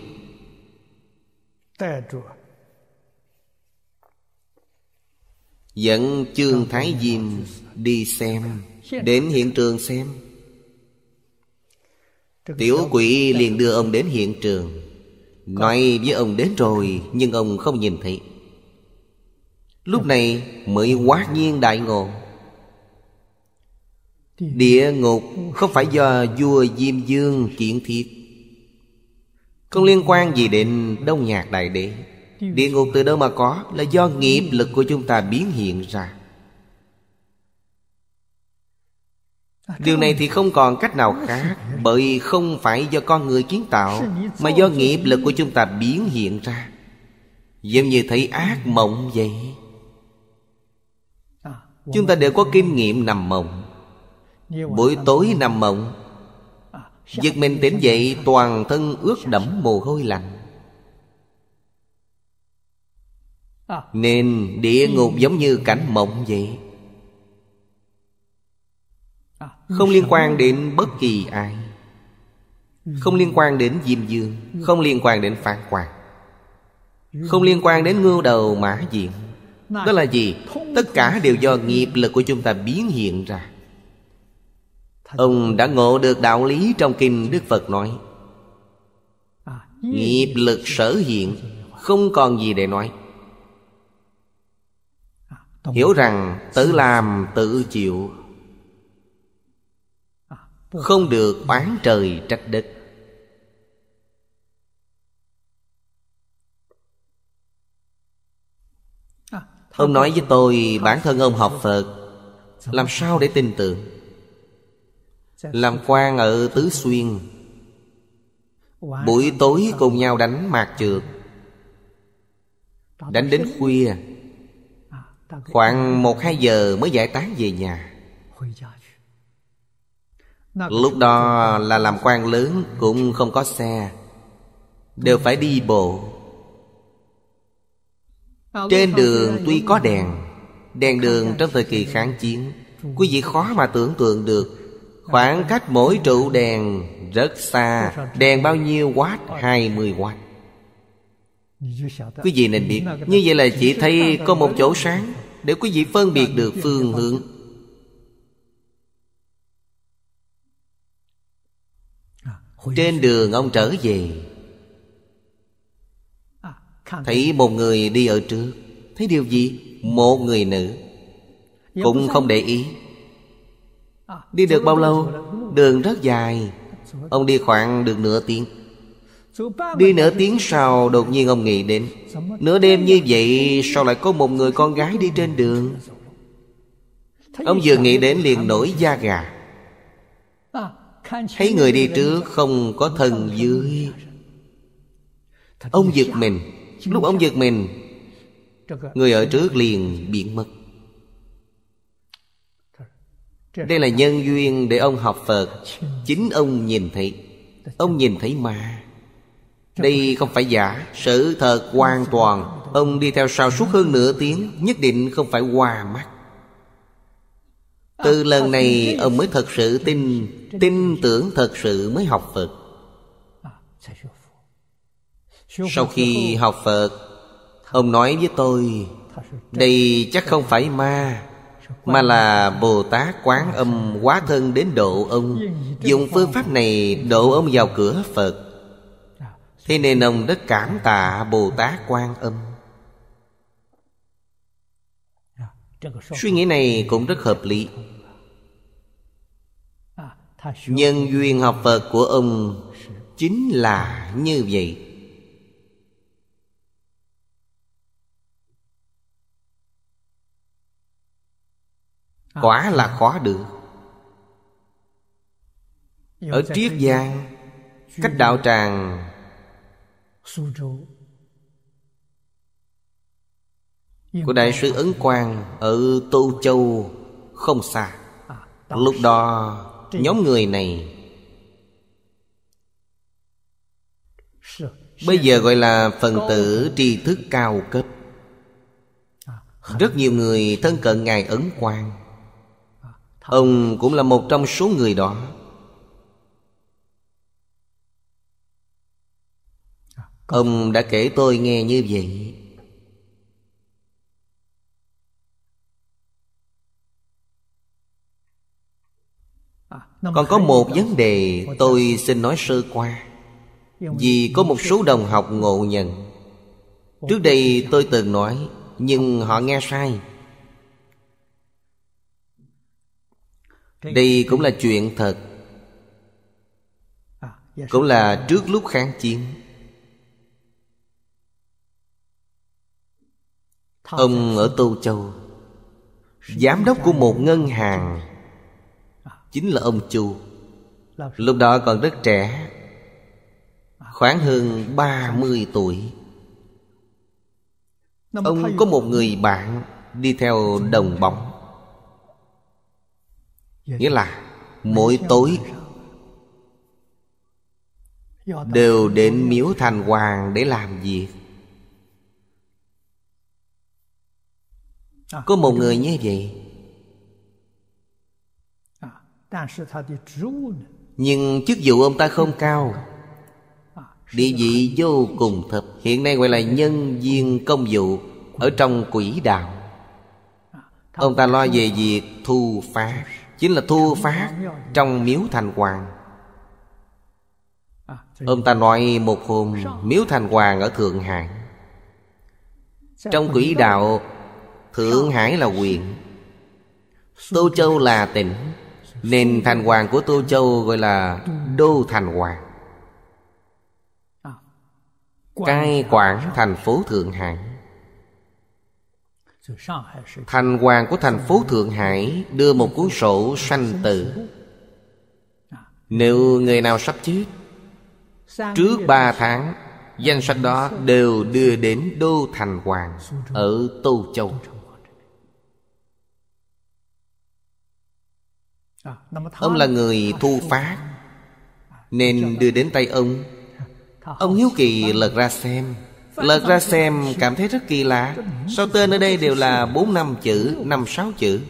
Dẫn Trương Thái Diêm đi xem Đến hiện trường xem Tiểu quỷ liền đưa ông đến hiện trường Nói với ông đến rồi Nhưng ông không nhìn thấy Lúc này mới quá nhiên đại ngộ Địa ngục không phải do vua Diêm Dương kiện thiệt Không liên quan gì đến Đông Nhạc Đại Đế Địa ngục từ đâu mà có Là do nghiệp lực của chúng ta biến hiện ra Điều này thì không còn cách nào khác Bởi không phải do con người kiến tạo Mà do nghiệp lực của chúng ta biến hiện ra Giống như thấy ác mộng vậy Chúng ta đều có kinh nghiệm nằm mộng Buổi tối nằm mộng Giật mình tỉnh dậy toàn thân ướt đẫm mồ hôi lạnh Nên địa ngục giống như cảnh mộng vậy Không liên quan đến bất kỳ ai Không liên quan đến Diêm Dương Không liên quan đến Phản quan Không liên quan đến ngưu đầu mã diện đó là gì tất cả đều do nghiệp lực của chúng ta biến hiện ra ông đã ngộ được đạo lý trong kinh đức phật nói nghiệp lực sở hiện không còn gì để nói hiểu rằng tự làm tự chịu không được oán trời trách đất Ông nói với tôi bản thân ông học Phật Làm sao để tin tưởng Làm quan ở Tứ Xuyên Buổi tối cùng nhau đánh mạc trượt Đánh đến khuya Khoảng một hai giờ mới giải tán về nhà Lúc đó là làm quan lớn cũng không có xe Đều phải đi bộ trên đường tuy có đèn Đèn đường trong thời kỳ kháng chiến Quý vị khó mà tưởng tượng được Khoảng cách mỗi trụ đèn rất xa Đèn bao nhiêu watt? 20 watt Quý vị nên biết Như vậy là chỉ thấy có một chỗ sáng Để quý vị phân biệt được phương hướng à, Trên đường ông trở về Thấy một người đi ở trước Thấy điều gì? Một người nữ dạ, Cũng không để ý à, Đi được bao lâu? Đường rất dài Ông đi khoảng được nửa tiếng Đi nửa tiếng sau đột nhiên ông nghĩ đến Nửa đêm như vậy sao lại có một người con gái đi trên đường Ông vừa nghĩ đến liền nổi da gà à, Thấy người đi trước không có thần dưới Ông giật mình Lúc ông giật mình Người ở trước liền biến mất Đây là nhân duyên để ông học Phật Chính ông nhìn thấy Ông nhìn thấy mà Đây không phải giả Sự thật hoàn toàn Ông đi theo sau suốt hơn nửa tiếng Nhất định không phải qua mắt Từ lần này ông mới thật sự tin Tin tưởng thật sự mới học Phật sau khi học phật ông nói với tôi đây chắc không phải ma mà là bồ tát quán âm quá thân đến độ ông dùng phương pháp này độ ông vào cửa phật thế nên ông rất cảm tạ bồ tát quan âm suy nghĩ này cũng rất hợp lý nhân duyên học phật của ông chính là như vậy À, quả à. là khó được ở triết giang cách đạo tràng của đại sư ấn quang ở tô châu không xa à, lúc đó nhóm người này bây giờ gọi là phần tử tri thức cao cấp rất nhiều người thân cận ngài ấn quang Ông cũng là một trong số người đó Ông đã kể tôi nghe như vậy Còn có một vấn đề tôi xin nói sơ qua Vì có một số đồng học ngộ nhận Trước đây tôi từng nói Nhưng họ nghe sai đây cũng là chuyện thật à, dạ, cũng là trước lúc kháng chiến ông ở tô châu giám đốc của một ngân hàng à. chính là ông chu lúc đó còn rất trẻ à. khoảng hơn ba mươi tuổi ông có một người bạn đi theo đồng bóng Dạ, nghĩa dạ. là mỗi dạ, tối đều đến miếu thành hoàng để làm việc à, có một người như vậy à, nhưng chức vụ ông ta không cao à, Địa vị vô cùng thấp Hiện nay gọi là nhân viên công vụ Ở trong quỹ đạo Ông ta lo về việc thu phá chính là thô phát trong miếu thành hoàng ông ta nói một hôm miếu thành hoàng ở thượng hải trong quỹ đạo thượng hải là huyện tô châu là tỉnh nên thành hoàng của tô châu gọi là đô thành hoàng cai quản thành phố thượng hải Thành hoàng của thành phố Thượng Hải đưa một cuốn sổ sanh tử Nếu người nào sắp chết Trước ba tháng Danh sách đó đều đưa đến Đô Thành Hoàng Ở Tô Châu Ông là người thu phát Nên đưa đến tay ông Ông hiếu kỳ lật ra xem Lật ra xem cảm thấy rất kỳ lạ Sao tên ở đây đều là 4 năm chữ 5 6 chữ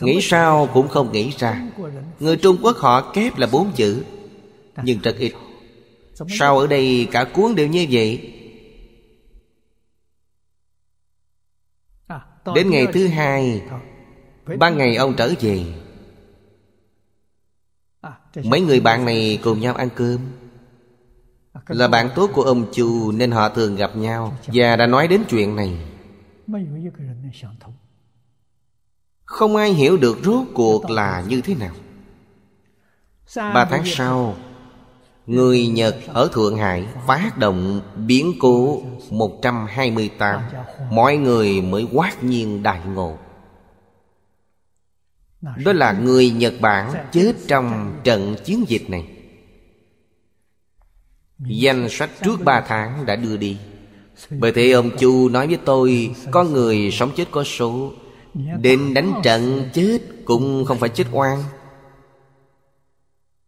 Nghĩ sao cũng không nghĩ ra Người Trung Quốc họ kép là bốn chữ Nhưng rất ít Sao ở đây cả cuốn đều như vậy Đến ngày thứ hai Ban ngày ông trở về Mấy người bạn này cùng nhau ăn cơm là bạn tốt của ông Chu Nên họ thường gặp nhau Và đã nói đến chuyện này Không ai hiểu được rốt cuộc là như thế nào Ba tháng sau Người Nhật ở Thượng Hải phát động biến cố 128 Mọi người mới quát nhiên đại ngộ Đó là người Nhật Bản chết trong trận chiến dịch này Danh sách trước ba tháng đã đưa đi Bởi thế ông Chu nói với tôi Có người sống chết có số Đến đánh trận chết cũng không phải chết oan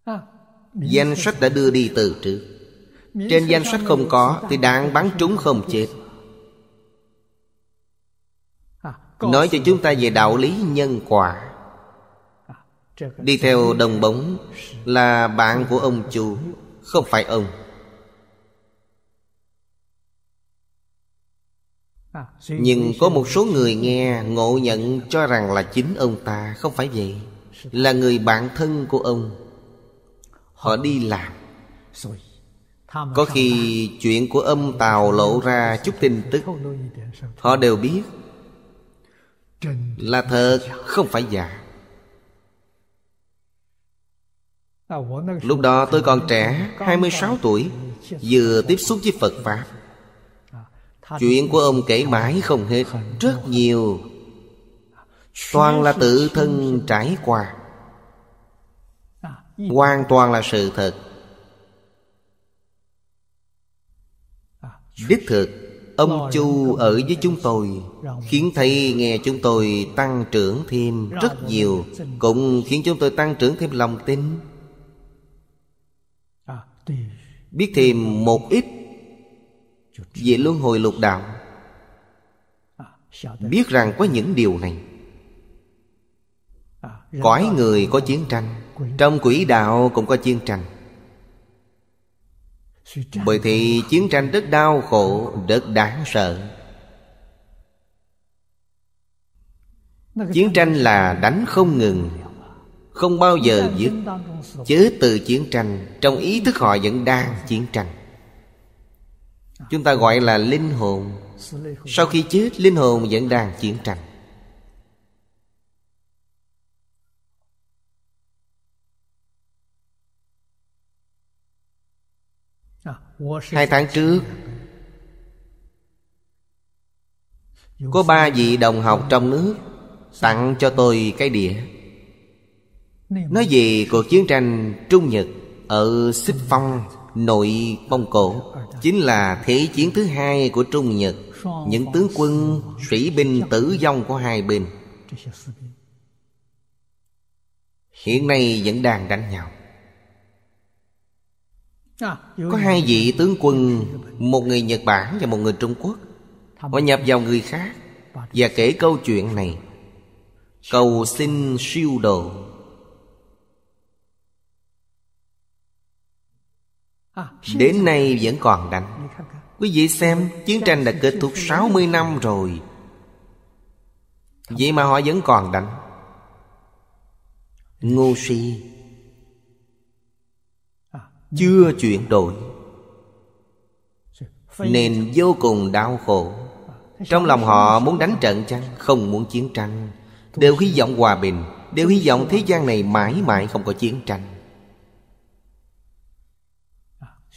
à, Danh sách đã đưa đi từ trước Trên danh sách không có Thì đang bắn trúng không chết à, Nói cho chúng ta về đạo lý nhân quả à, Đi theo đồng bóng Là bạn của ông chủ Không phải ông nhưng có một số người nghe ngộ nhận cho rằng là chính ông ta không phải vậy là người bạn thân của ông họ đi làm có khi chuyện của âm tàu lộ ra chút tin tức họ đều biết là thật không phải giả lúc đó tôi còn trẻ 26 tuổi vừa tiếp xúc với phật pháp Chuyện của ông kể mãi không hết Rất nhiều Toàn là tự thân trải qua Hoàn toàn là sự thật Đích thực Ông Chu ở với chúng tôi Khiến thầy nghe chúng tôi tăng trưởng thêm rất nhiều Cũng khiến chúng tôi tăng trưởng thêm lòng tin Biết thêm một ít về luân hồi lục đạo biết rằng có những điều này cõi người có chiến tranh trong quỹ đạo cũng có chiến tranh bởi thì chiến tranh rất đau khổ rất đáng sợ chiến tranh là đánh không ngừng không bao giờ dứt chớ từ chiến tranh trong ý thức họ vẫn đang chiến tranh chúng ta gọi là linh hồn sau khi chết linh hồn vẫn đang chiến tranh hai tháng trước có ba vị đồng học trong nước tặng cho tôi cái đĩa nói về cuộc chiến tranh trung nhật ở xích phong nội mông cổ chính là thế chiến thứ hai của trung nhật những tướng quân sĩ binh tử vong của hai bên hiện nay vẫn đang đánh nhau có hai vị tướng quân một người nhật bản và một người trung quốc họ nhập vào người khác và kể câu chuyện này cầu xin siêu đồ À, Đến nay vẫn còn đánh Quý vị xem chiến tranh đã kết thúc 60 năm rồi Vậy mà họ vẫn còn đánh Ngu si à, Chưa chuyển đổi Nên vô cùng đau khổ à, Trong lòng họ muốn đánh trận chăng Không muốn chiến tranh Đều hy vọng hòa bình Đều hy vọng thế gian này mãi mãi không có chiến tranh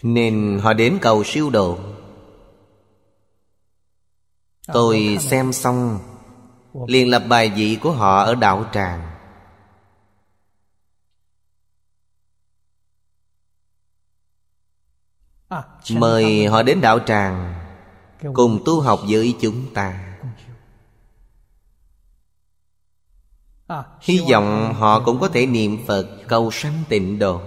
Nên họ đến cầu siêu độ Tôi ờ, xem xong liền lập bài vị của họ ở đạo tràng à, Mời họ đến đạo tràng Cùng tu học với chúng ta à, Hy vọng họ cũng có thể niệm Phật cầu sanh tịnh độ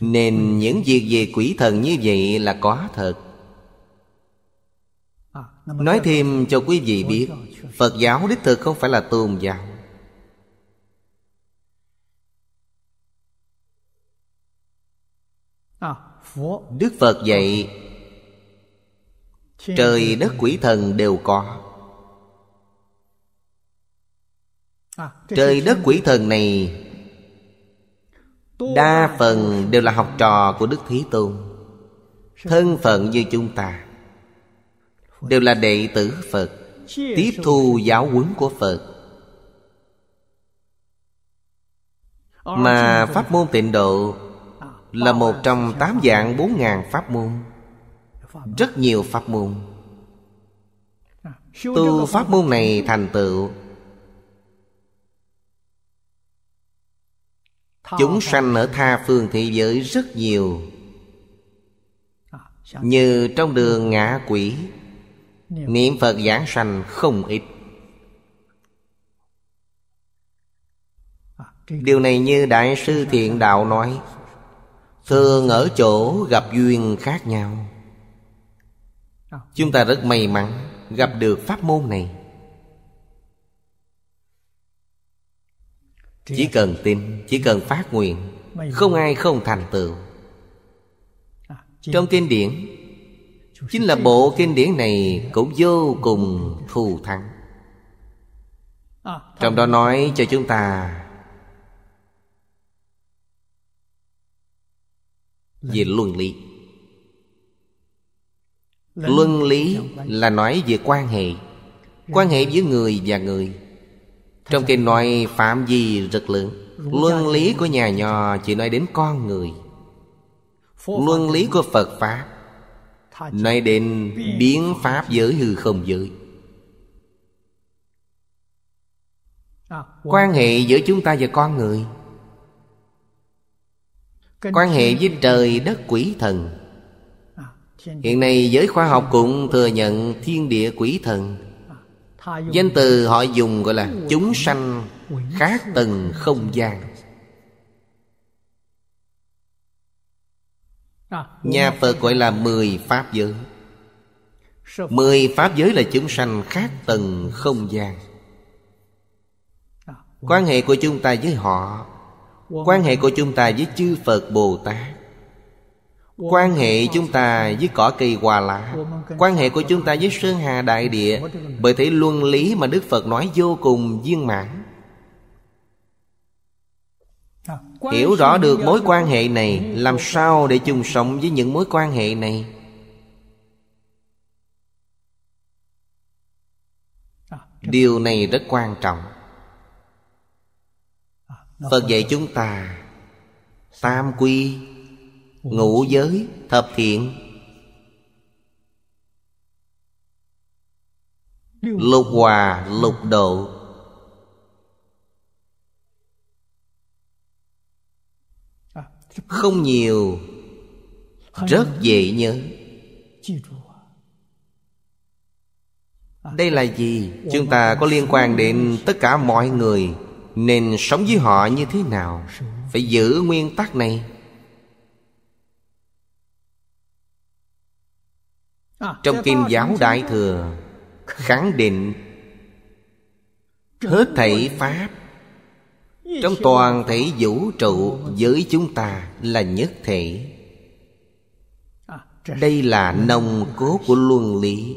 Nên những việc về quỷ thần như vậy là có thật Nói thêm cho quý vị biết Phật giáo đích thực không phải là tôn giáo Đức Phật dạy Trời đất quỷ thần đều có Trời đất quỷ thần này đa phần đều là học trò của đức Thí tôn thân phận như chúng ta đều là đệ tử phật tiếp thu giáo huấn của phật mà pháp môn tịnh độ là một trong tám dạng bốn ngàn pháp môn rất nhiều pháp môn tu pháp môn này thành tựu Chúng sanh ở tha phương thế giới rất nhiều à, Như trong đường ngã quỷ Niệm Phật giảng sanh không ít à, Điều này như Đại sư Thiện Đạo nói Thường ở chỗ gặp duyên khác nhau à, Chúng ta rất may mắn gặp được pháp môn này Chỉ à? cần tin Chỉ cần phát nguyện Không ai không thành tựu à, Trong kinh điển Chính là bộ kinh điển này Cũng vô cùng thù thắng à, Trong đó nói cho chúng ta Về luân lý Luân lý là nói về quan hệ Quan hệ giữa người và người trong kinh nói phạm gì rất lớn Luân lý của nhà nho chỉ nói đến con người Luân lý của Phật Pháp Nói đến biến Pháp giới hư không giới Quan hệ giữa chúng ta và con người Quan hệ với trời đất quỷ thần Hiện nay giới khoa học cũng thừa nhận thiên địa quỷ thần Danh từ họ dùng gọi là Chúng sanh khác từng không gian Nhà Phật gọi là mười Pháp giới Mười Pháp giới là chúng sanh khác từng không gian Quan hệ của chúng ta với họ Quan hệ của chúng ta với chư Phật Bồ Tát quan hệ chúng ta với cỏ cây hòa lá quan hệ của chúng ta với sơn hà đại địa bởi thế luân lý mà đức phật nói vô cùng viên mãn hiểu rõ được mối quan hệ này làm sao để chung sống với những mối quan hệ này điều này rất quan trọng phật dạy chúng ta tam quy ngũ giới thập thiện lục hòa lục độ à, không nhiều rất dễ nhớ à, đây là gì chúng ta có liên quan đến tất cả mọi người nên sống với họ như thế nào phải giữ nguyên tắc này À, trong Kim Giáo Đại Thừa Khẳng định Hết thảy Pháp Trong toàn thể vũ trụ Với chúng ta là nhất thể à, Đây là nồng cốt của luân lý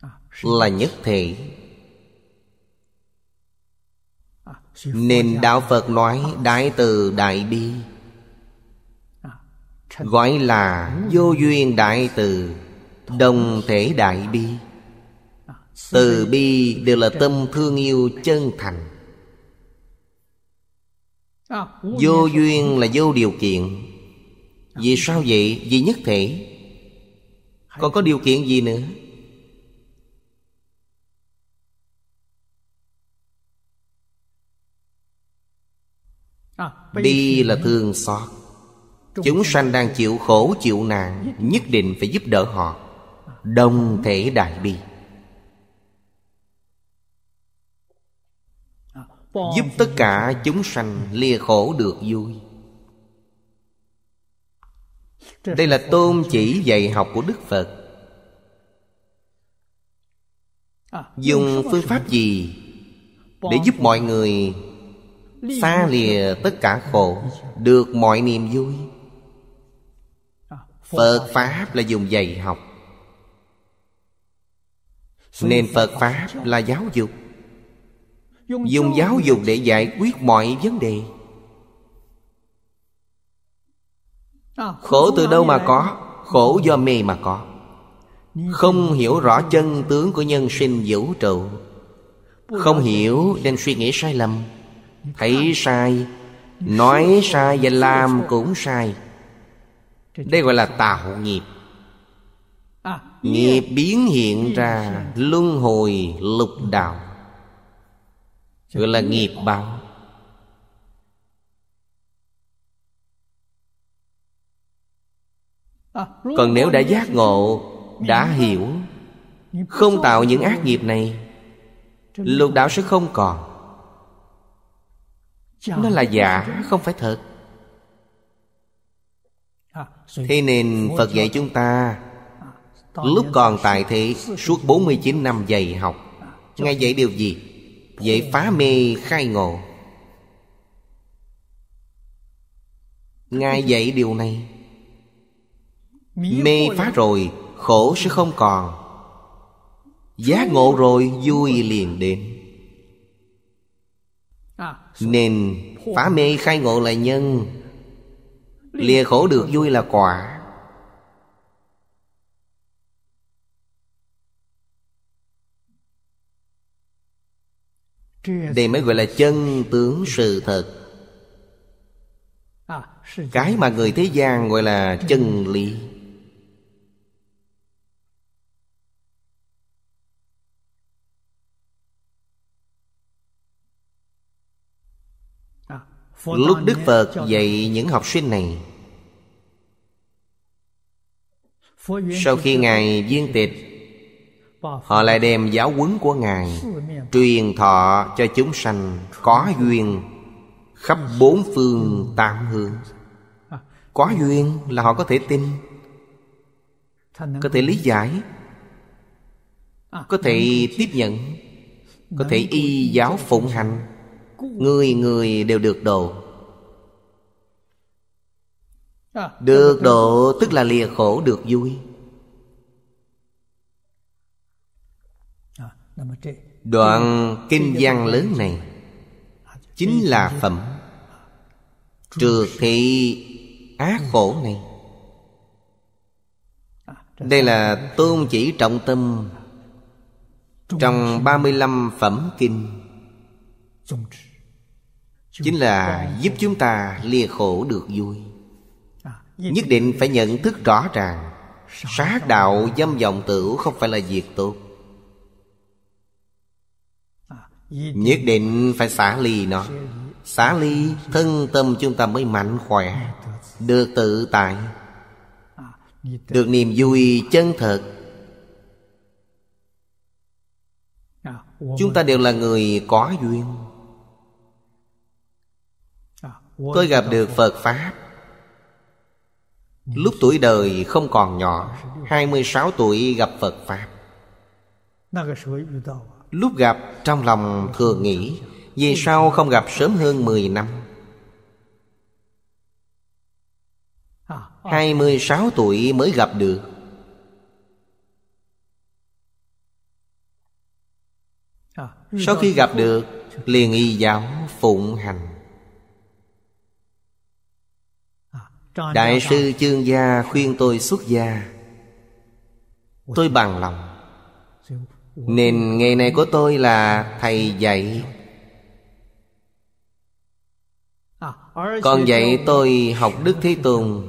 à, Là nhất thể Nên Đạo Phật nói Đại từ Đại Bi gọi là vô duyên đại từ đồng thể đại bi từ bi đều là tâm thương yêu chân thành vô duyên là vô điều kiện vì sao vậy vì nhất thể còn có điều kiện gì nữa đi là thương xót Chúng sanh đang chịu khổ chịu nạn Nhất định phải giúp đỡ họ Đồng thể đại bi Giúp tất cả chúng sanh lìa khổ được vui Đây là tôn chỉ dạy học của Đức Phật Dùng phương pháp gì Để giúp mọi người Xa lìa tất cả khổ Được mọi niềm vui Phật Pháp là dùng dạy học Nên Phật Pháp là giáo dục Dùng giáo dục để giải quyết mọi vấn đề Khổ từ đâu mà có Khổ do mê mà có Không hiểu rõ chân tướng của nhân sinh vũ trụ Không hiểu nên suy nghĩ sai lầm Thấy sai Nói sai và làm cũng sai đây gọi là tạo nghiệp à, Nghiệp biến hiện ra luân hồi lục đạo Gọi là à, nghiệp báo Còn nếu đã giác ngộ Đã hiểu Không tạo những ác nghiệp này Lục đạo sẽ không còn Nó là giả không phải thật Thế nên Phật dạy chúng ta à, Lúc còn tại thế Suốt 49 năm dạy học à, Ngài dạy điều gì? Dạy phá mê à, khai ngộ Ngài dạy điều này Mê phá rồi Khổ sẽ không còn Giác ngộ rồi vui liền đến Nên phá mê khai ngộ là nhân lìa khổ được vui là quả đây mới gọi là chân tướng sự thật cái mà người thế gian gọi là chân lý Lúc Đức Phật dạy những học sinh này Sau khi Ngài viên tịch Họ lại đem giáo huấn của Ngài Truyền thọ cho chúng sanh Có duyên Khắp bốn phương tám hướng à, Có duyên là họ có thể tin Có thể lý giải à, Có thể tiếp nhận Có thể y giáo phụng hành người người đều được độ à, được độ tức là lìa khổ được vui à, đoạn kinh văn lớn này à, chính là phẩm trượt thị á ừ. khổ này đây là tôn chỉ trọng tâm trong 35 phẩm kinh chính là giúp chúng ta lìa khổ được vui à, nhất định phải nhận thức rõ ràng sát đạo dâm vọng tửu không phải là việc tốt à, nhất định phải xả ly nó xả ly thân tâm chúng ta mới mạnh khỏe được tự tại à, được niềm vui chân thật chúng ta đều là người có duyên tôi gặp được phật pháp lúc tuổi đời không còn nhỏ 26 tuổi gặp phật pháp à. lúc gặp trong lòng thường nghĩ vì sao không gặp sớm hơn 10 năm 26 à, à. tuổi mới gặp được Sau khi gặp được Liền y giáo phụng hành Đại sư chương gia khuyên tôi xuất gia Tôi bằng lòng Nền nghề này của tôi là thầy dạy à, Còn dạy tôi học Đức Thế Tùng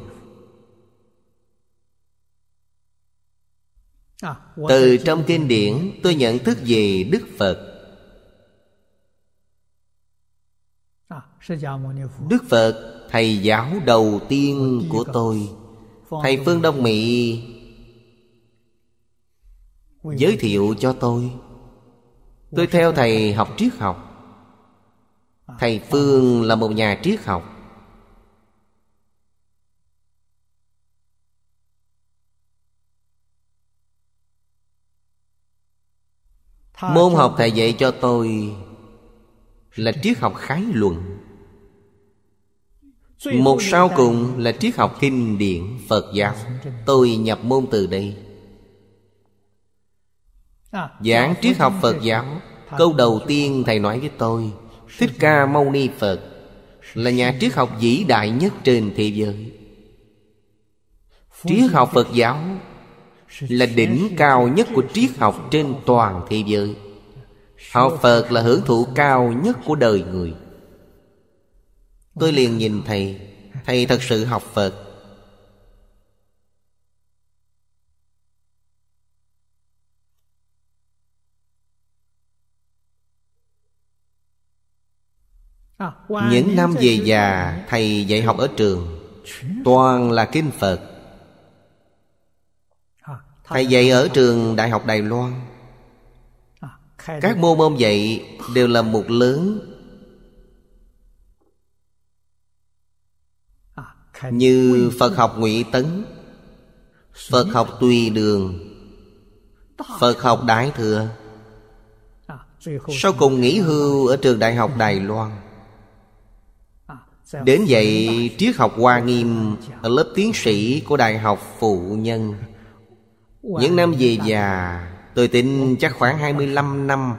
à, Từ trong kinh điển tôi nhận thức về Đức Phật à, Đức Phật thầy giáo đầu tiên của tôi thầy phương đông mỹ giới thiệu cho tôi tôi theo thầy học triết học thầy phương là một nhà triết học môn học thầy dạy cho tôi là triết học khái luận một sau cùng là triết học kinh điển Phật giáo Tôi nhập môn từ đây à, Giảng triết học Phật giáo Câu đầu tiên Thầy nói với tôi Thích Ca Mâu Ni Phật Là nhà triết học vĩ đại nhất trên thế giới Triết học Phật giáo Là đỉnh cao nhất của triết học trên toàn thế giới Học Phật là hưởng thụ cao nhất của đời người Tôi liền nhìn thầy Thầy thật sự học Phật à, Những năm về già Thầy dạy học ở trường Toàn là kinh Phật à, Thầy dạy ở trường Đại học Đài Loan à, Các môn môn dạy Đều là một lớn Như Phật học Ngụy Tấn Phật học Tùy Đường Phật học Đại Thừa à, Sau cùng nghỉ hưu ở trường Đại học Đài Loan à, Đến dạy triết học Hoa Nghiêm Ở lớp tiến sĩ của Đại học Phụ Nhân Những năm về già Tôi tin chắc khoảng 25 năm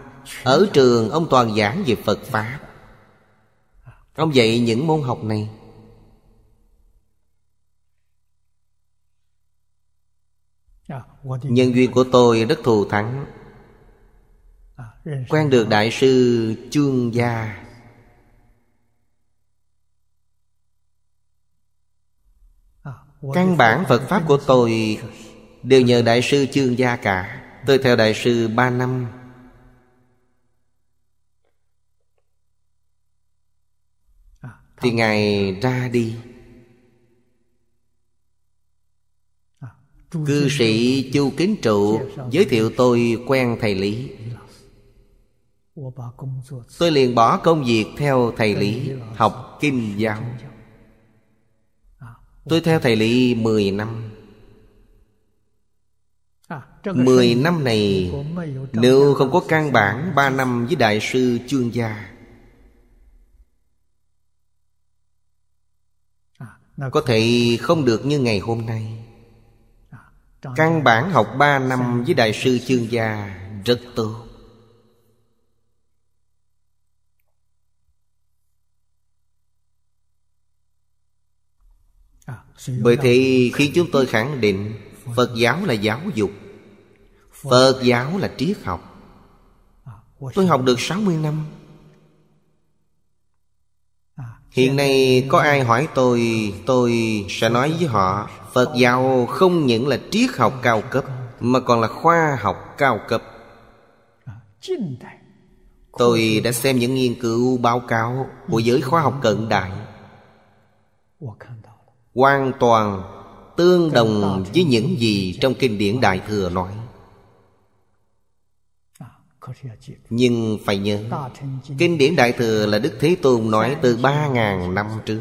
Ở trường ông toàn giảng về Phật Pháp à, Ông dạy những môn học này Nhân duyên của tôi rất thù thắng à, Quen được Đại sư Chương Gia à, Căn bản Phật Pháp của tôi Đều nhờ Đại sư Chương Gia cả Tôi theo Đại sư ba năm à, Thì Ngài ra đi Cư sĩ Chu Kính Trụ giới thiệu tôi quen thầy Lý Tôi liền bỏ công việc theo thầy Lý Học kinh giáo Tôi theo thầy Lý mười năm Mười năm này Nếu không có căn bản ba năm với Đại sư Chương Gia Có thể không được như ngày hôm nay Căn bản học ba năm với Đại sư Chương Gia rất tốt à, Bởi thì khi chúng tôi khẳng định Phật giáo là giáo dục Phật giáo là triết học à, Tôi học được 60 năm hiện nay có ai hỏi tôi tôi sẽ nói với họ phật giáo không những là triết học cao cấp mà còn là khoa học cao cấp tôi đã xem những nghiên cứu báo cáo của giới khoa học cận đại hoàn toàn tương đồng với những gì trong kinh điển đại thừa nói nhưng phải nhớ Kinh điển Đại Thừa là Đức Thế Tôn nói từ ba ngàn năm trước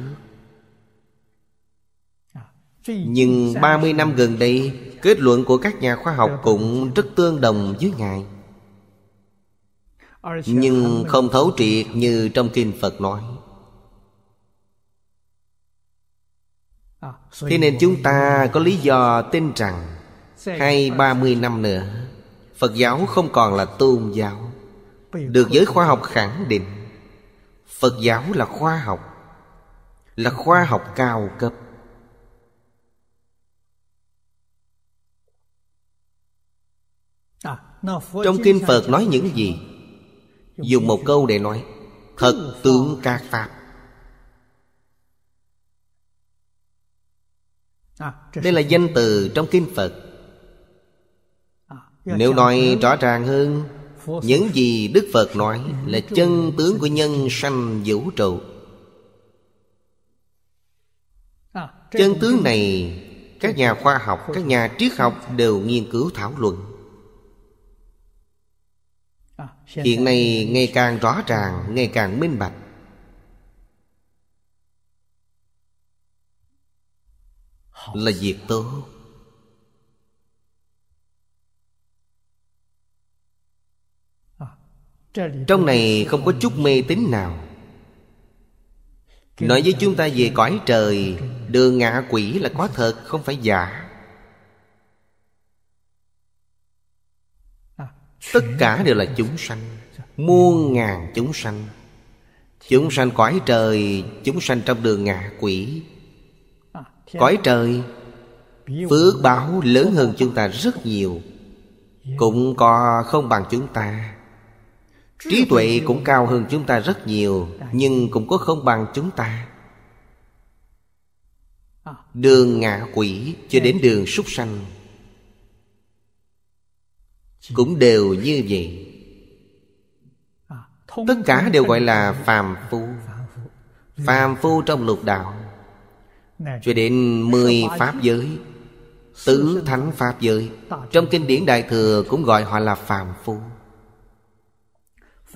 à, Nhưng 30 năm gần đây Kết luận của các nhà khoa học cũng rất tương đồng với Ngài Nhưng không thấu triệt như trong Kinh Phật nói à, Thế nên chúng ta có lý do tin rằng hai ba mươi năm nữa Phật giáo không còn là tôn giáo Được giới khoa học khẳng định Phật giáo là khoa học Là khoa học cao cấp Trong kinh Phật nói những gì Dùng một câu để nói Thật tướng ca Pháp Đây là danh từ trong kinh Phật nếu nói rõ ràng hơn những gì đức phật nói là chân tướng của nhân sanh vũ trụ à, chân tướng này các nhà khoa học các nhà triết học đều nghiên cứu thảo luận à, hiện nay ngày càng rõ ràng ngày càng minh bạch là việc tốt trong này không có chút mê tín nào nói với chúng ta về cõi trời đường ngạ quỷ là có thật không phải giả tất cả đều là chúng sanh muôn ngàn chúng sanh chúng sanh cõi trời chúng sanh trong đường ngạ quỷ cõi trời phước báo lớn hơn chúng ta rất nhiều cũng có không bằng chúng ta Trí tuệ cũng cao hơn chúng ta rất nhiều Nhưng cũng có không bằng chúng ta Đường ngạ quỷ cho đến đường súc sanh Cũng đều như vậy Tất cả đều gọi là phàm phu Phàm phu trong lục đạo Cho đến mười pháp giới Tứ thánh pháp giới Trong kinh điển Đại Thừa cũng gọi họ là phàm phu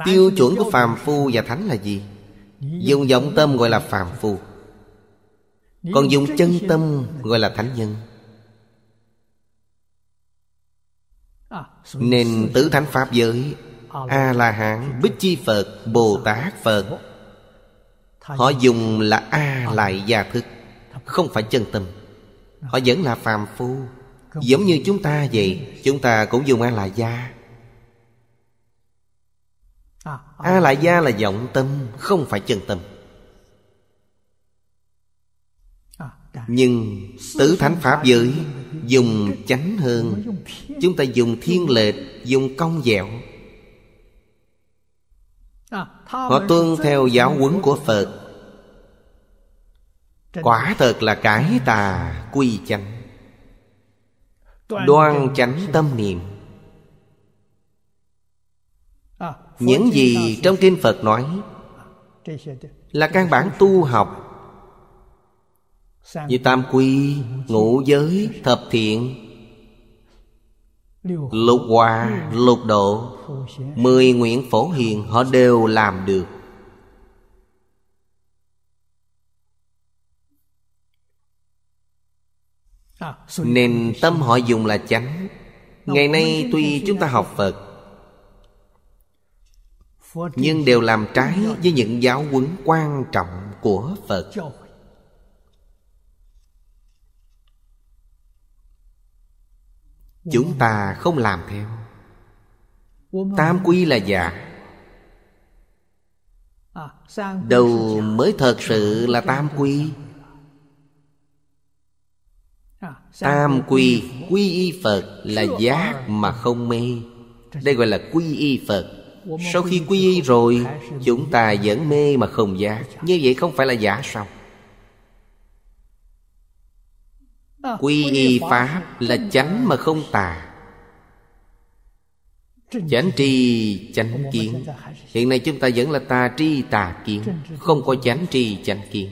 Tiêu chuẩn của phàm phu và thánh là gì? Dùng vọng tâm gọi là phàm phu Còn dùng chân tâm gọi là thánh nhân à, Nên tứ thánh Pháp giới A-la-hán, Bích Chi Phật, Bồ-Tát Phật Họ dùng là A lại gia thức Không phải chân tâm Họ vẫn là phàm phu Giống như chúng ta vậy Chúng ta cũng dùng A lại gia Ờ. a la gia là vọng tâm không phải chân tâm ờ, dạ. nhưng tứ thánh pháp giới dùng chánh hơn chúng ta dùng thiên lệch dùng cong dẻo ờ, họ tuân theo giáo huấn của phật quả thật là cái tà quy chánh đoan chánh tâm niệm Những gì trong kinh Phật nói Là căn bản tu học Như tam quy, ngũ giới, thập thiện Lục hòa, lục độ Mười nguyện phổ hiền họ đều làm được Nên tâm họ dùng là chánh Ngày nay tuy chúng ta học Phật nhưng đều làm trái với những giáo huấn quan trọng của phật chúng ta không làm theo tam quy là giả đầu mới thật sự là tam quy tam quy quy y phật là giác mà không mê đây gọi là quy y phật sau khi quy y rồi Chúng ta vẫn mê mà không giả Như vậy không phải là giả sao Quy y Pháp là chánh mà không tà Chánh tri chánh kiến Hiện nay chúng ta vẫn là tà tri tà kiến Không có chánh tri chánh kiến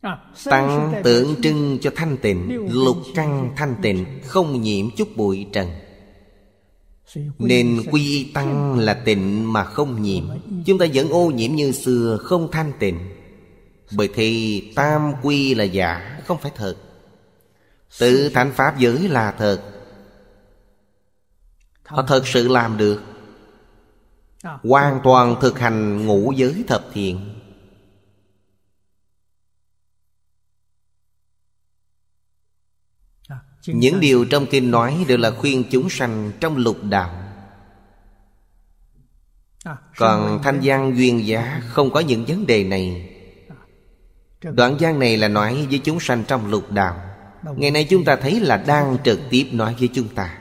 à, Tăng tượng trưng cho thanh tịnh Lục căng thanh tịnh Không nhiễm chút bụi trần nên quy y tăng là tịnh mà không nhiễm Chúng ta vẫn ô nhiễm như xưa không thanh tịnh Bởi thì tam quy là giả không phải thật Tự thánh pháp giới là thật Họ thật sự làm được Hoàn toàn thực hành ngũ giới thập thiện những điều trong kinh nói đều là khuyên chúng sanh trong lục đạo à, còn thanh gian duyên giá không có những vấn đề này à, Đoạn gian này là nói với chúng sanh trong lục đạo Ngày nay chúng ta thấy là đang trực tiếp nói với chúng ta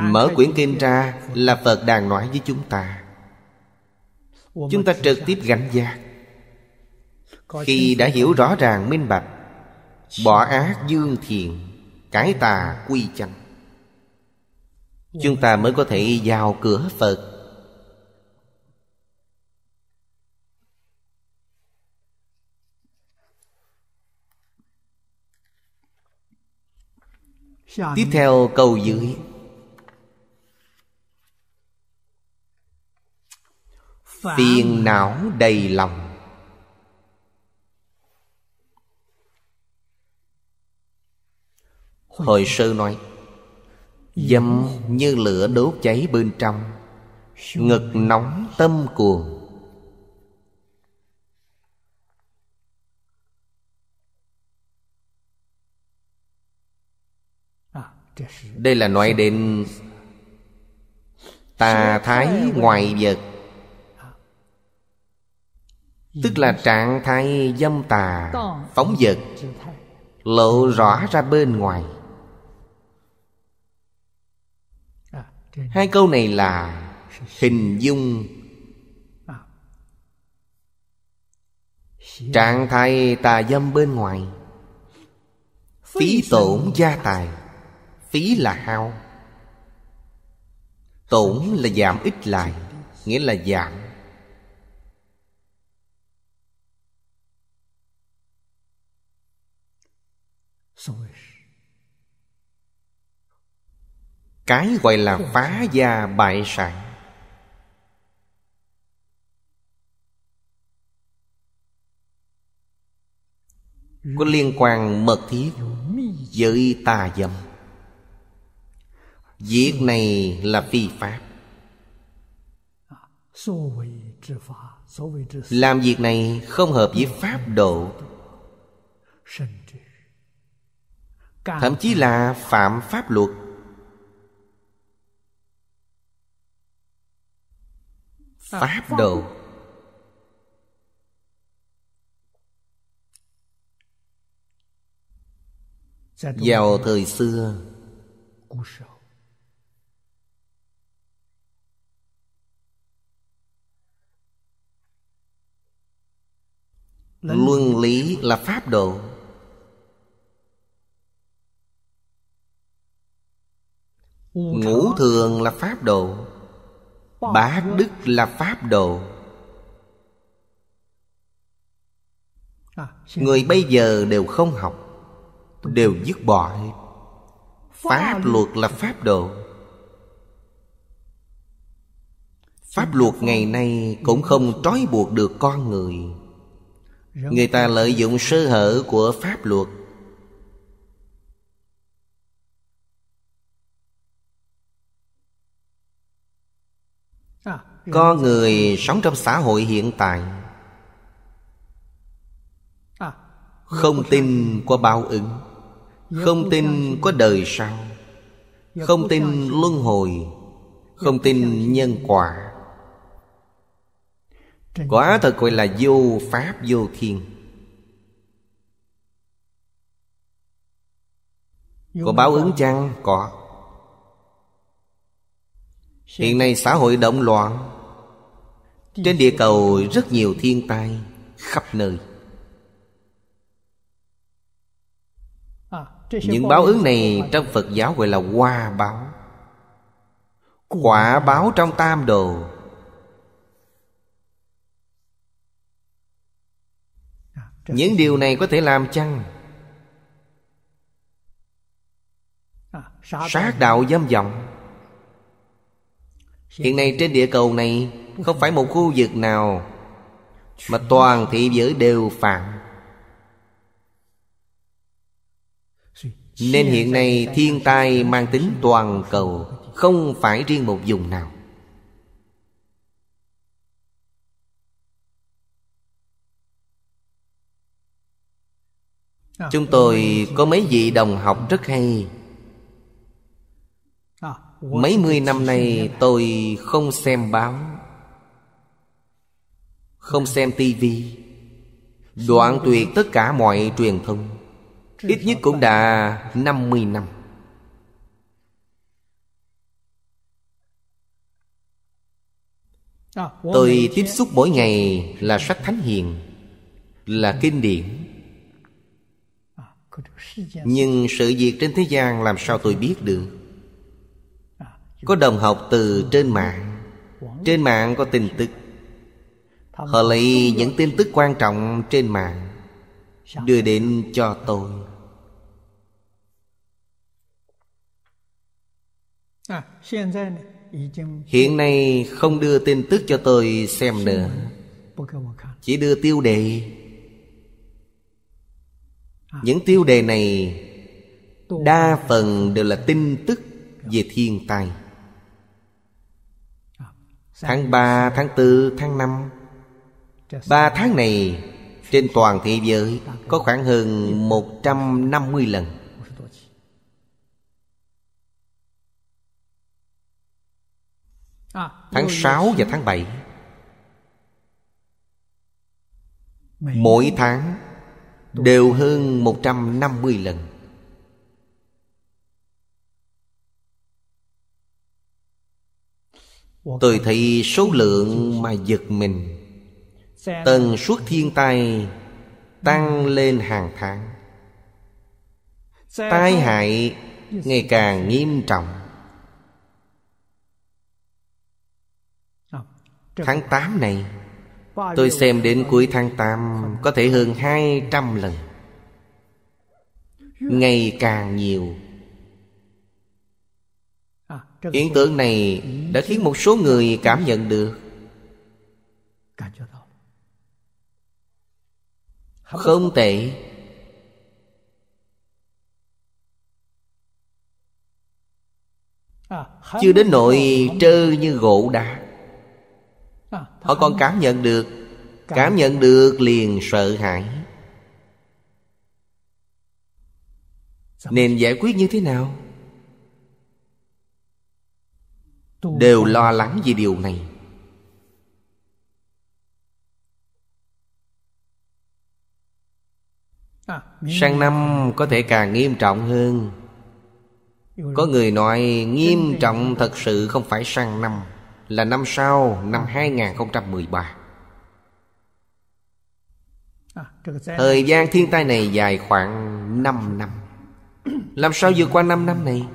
Mở quyển kinh ra là Phật đang nói với chúng ta Chúng ta trực tiếp gánh giác Khi đã hiểu rõ ràng minh bạch Bỏ ác dương thiện Cái tà quy chân Chúng ta mới có thể vào cửa Phật Tiếp theo câu dưới Phiền não đầy lòng Hồi sư nói Dâm như lửa đốt cháy bên trong Ngực nóng tâm cuồng Đây là nói đến Tà thái ngoại vật Tức là trạng thái dâm tà Phóng vật Lộ rõ ra bên ngoài hai câu này là hình dung trạng thái tà dâm bên ngoài phí tổn gia tài phí là hao tổn là giảm ít lại nghĩa là giảm cái gọi là phá gia bại sản có liên quan mật thiết với tà dâm việc này là phi pháp làm việc này không hợp với pháp độ thậm chí là phạm pháp luật Ờ, pháp đồ vào thời xưa luân lý là pháp độ ngũ thường là pháp độ bá đức là pháp đồ à, người bây giờ đều không học đều dứt bỏ hết pháp luật là pháp độ pháp luật ngày nay cũng không trói buộc được con người người ta lợi dụng sơ hở của pháp luật con người sống trong xã hội hiện tại à, không tin có báo ứng không tin có đời sau không tin luân hồi không tin nhân quả quả thật gọi là vô pháp vô thiên có báo ứng chăng có hiện nay xã hội động loạn trên địa cầu rất nhiều thiên tai khắp nơi Những báo ứng này trong Phật giáo gọi là hoa báo Quả báo trong tam đồ Những điều này có thể làm chăng Sát đạo dâm vọng Hiện nay trên địa cầu này không phải một khu vực nào Mà toàn thị giới đều phạm Nên hiện nay thiên tai mang tính toàn cầu Không phải riêng một vùng nào Chúng tôi có mấy vị đồng học rất hay Mấy mươi năm nay tôi không xem báo không xem tivi đoạn tuyệt tất cả mọi truyền thông ít nhất cũng đã 50 năm à, Tôi tiếp xúc mỗi ngày là sách thánh hiền Là kinh điển à, Nhưng sự việc trên thế gian làm sao tôi biết được à, Có đồng học từ trên mạng Trên mạng có tin tức Họ lấy những tin tức quan trọng trên mạng Đưa đến cho tôi à, Hiện nay không đưa tin tức cho tôi xem nữa Chỉ đưa tiêu đề à. Những tiêu đề này Đa phần đều là tin tức dạ. về thiên tai à, Tháng 3, tháng 4, tháng 5 Ba tháng này trên toàn thế giới có khoảng hơn 150 lần Tháng 6 ah, và tháng 7 Mỗi tháng đều hơn 150 lần Tôi thấy số lượng mà giật mình Tần suất thiên tai tăng lên hàng tháng Tai hại ngày càng nghiêm trọng Tháng tám này Tôi xem đến cuối tháng tám Có thể hơn hai trăm lần Ngày càng nhiều Hiện à, tượng này đã khiến một số người cảm nhận được không tệ à, chưa đến nỗi trơ như gỗ đá à, họ còn cảm nhận được cảm nhận được liền sợ hãi nên giải quyết như thế nào đều lo lắng vì điều này sang năm có thể càng nghiêm trọng hơn có người nói nghiêm trọng thật sự không phải sang năm Là năm sau năm 2013 Thời gian thiên tai này dài khoảng 5 năm Làm sao vượt qua 5 năm này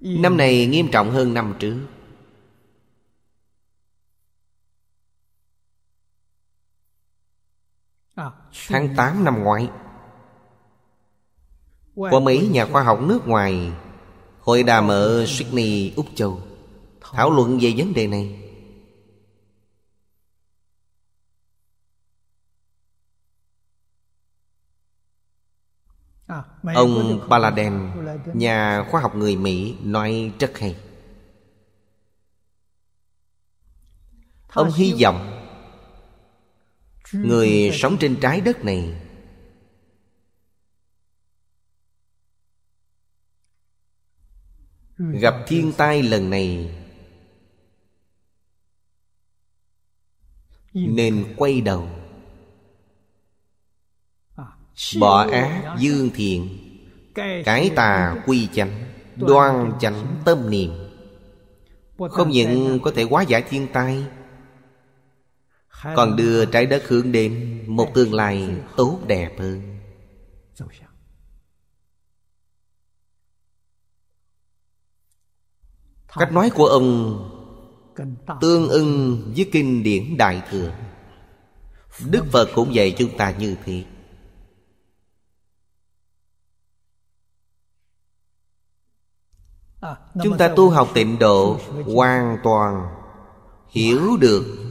Năm này nghiêm trọng hơn năm trước Tháng 8 năm ngoái Có Mỹ nhà khoa học nước ngoài Hội đàm ở Sydney, Úc Châu Thảo luận về vấn đề này à, Ông Palladen, nhà khoa học người Mỹ nói rất hay Ông hy vọng người sống trên trái đất này gặp thiên tai lần này nên quay đầu bỏ ác dương thiện cái tà quy chánh đoan chánh tâm niệm không những có thể hóa giải thiên tai còn đưa trái đất hướng đến Một tương lai tốt đẹp hơn Cách nói của ông Tương ưng với kinh điển Đại Thừa Đức Phật cũng dạy chúng ta như thế à, Chúng ta tu học tịnh độ Hoàn toàn Hiểu được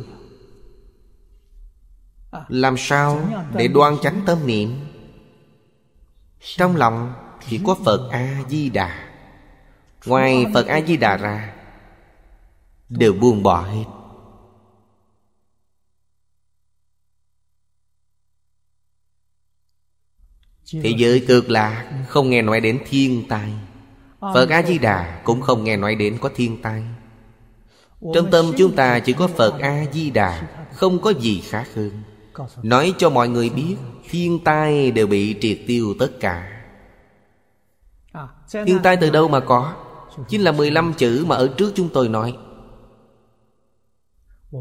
À, làm sao để đoan chánh tâm niệm trong lòng chỉ có phật a di đà ngoài phật a di đà ra đều buông bỏ hết thế giới cực lạc không nghe nói đến thiên tai à, phật a di đà cũng không nghe nói đến có thiên tai trong tâm chúng ta chỉ có phật a di đà không có gì khác hơn nói cho mọi người biết thiên tai đều bị triệt tiêu tất cả thiên tai từ đâu mà có chính là 15 chữ mà ở trước chúng tôi nói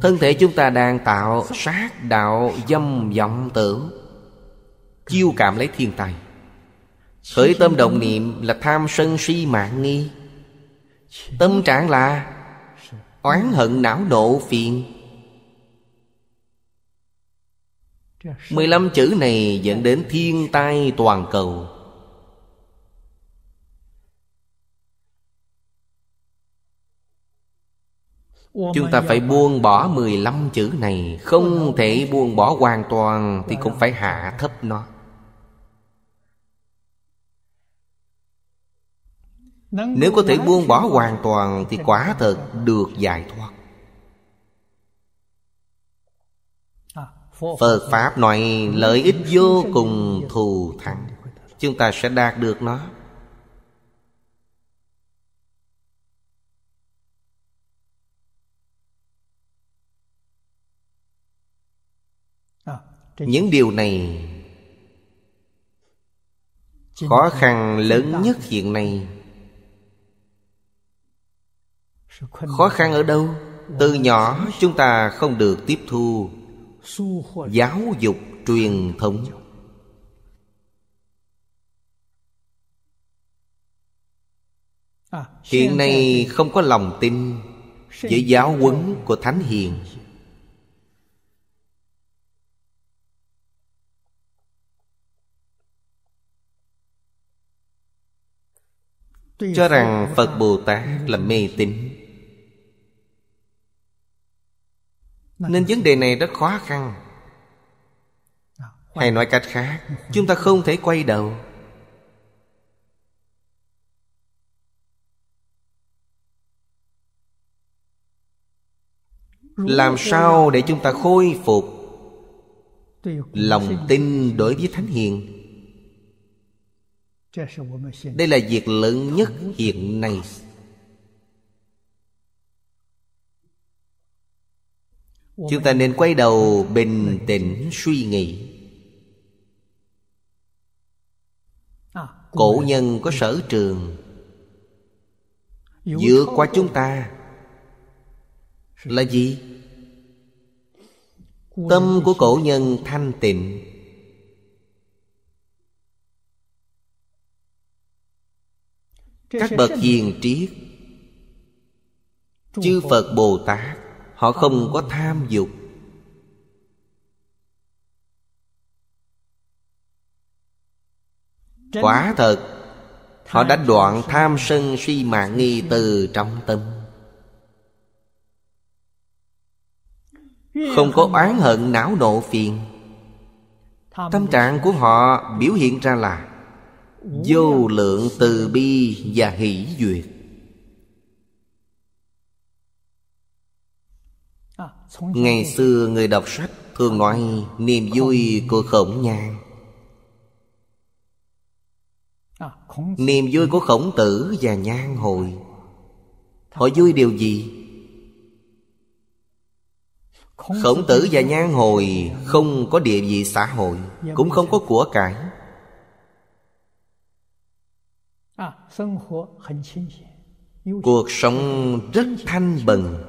thân thể chúng ta đang tạo sát đạo dâm vọng tưởng chiêu cảm lấy thiên tai khởi tâm động niệm là tham sân si mạng nghi tâm trạng là oán hận não nộ phiền 15 chữ này dẫn đến thiên tai toàn cầu Chúng ta phải buông bỏ 15 chữ này Không thể buông bỏ hoàn toàn Thì cũng phải hạ thấp nó Nếu có thể buông bỏ hoàn toàn Thì quả thật được giải thoát Phật Pháp nói lợi ích vô cùng thù thắng Chúng ta sẽ đạt được nó Những điều này Khó khăn lớn nhất hiện nay Khó khăn ở đâu? Từ nhỏ chúng ta không được tiếp thu giáo dục truyền thống à, hiện nay không có lòng tin với giáo huấn của thánh hiền cho rằng phật bồ tát là mê tín nên vấn đề này rất khó khăn à, hay nói cách khác chúng ta không thể quay đầu làm sao để chúng ta khôi phục lòng tin đối với thánh hiền đây là việc lớn nhất hiện nay chúng ta nên quay đầu bình tĩnh suy nghĩ à, cổ nhân có sở trường dựa qua chúng ta là gì tâm của cổ nhân thanh tịnh các bậc hiền triết chư phật bồ tát Họ ờ. không có tham dục Quả thật Họ đã đoạn tham sân suy mạng nghi từ trong tâm Không có oán hận não nộ phiền Tâm trạng của họ biểu hiện ra là Vô lượng từ bi và hỷ duyệt Ngày xưa người đọc sách thường nói niềm vui của khổng nhan à, Niềm vui của khổng tử và nhan hồi Họ vui điều gì? Khổng tử và nhan hồi không có địa vị xã hội Cũng không có của cải à, Cuộc sống rất thanh bần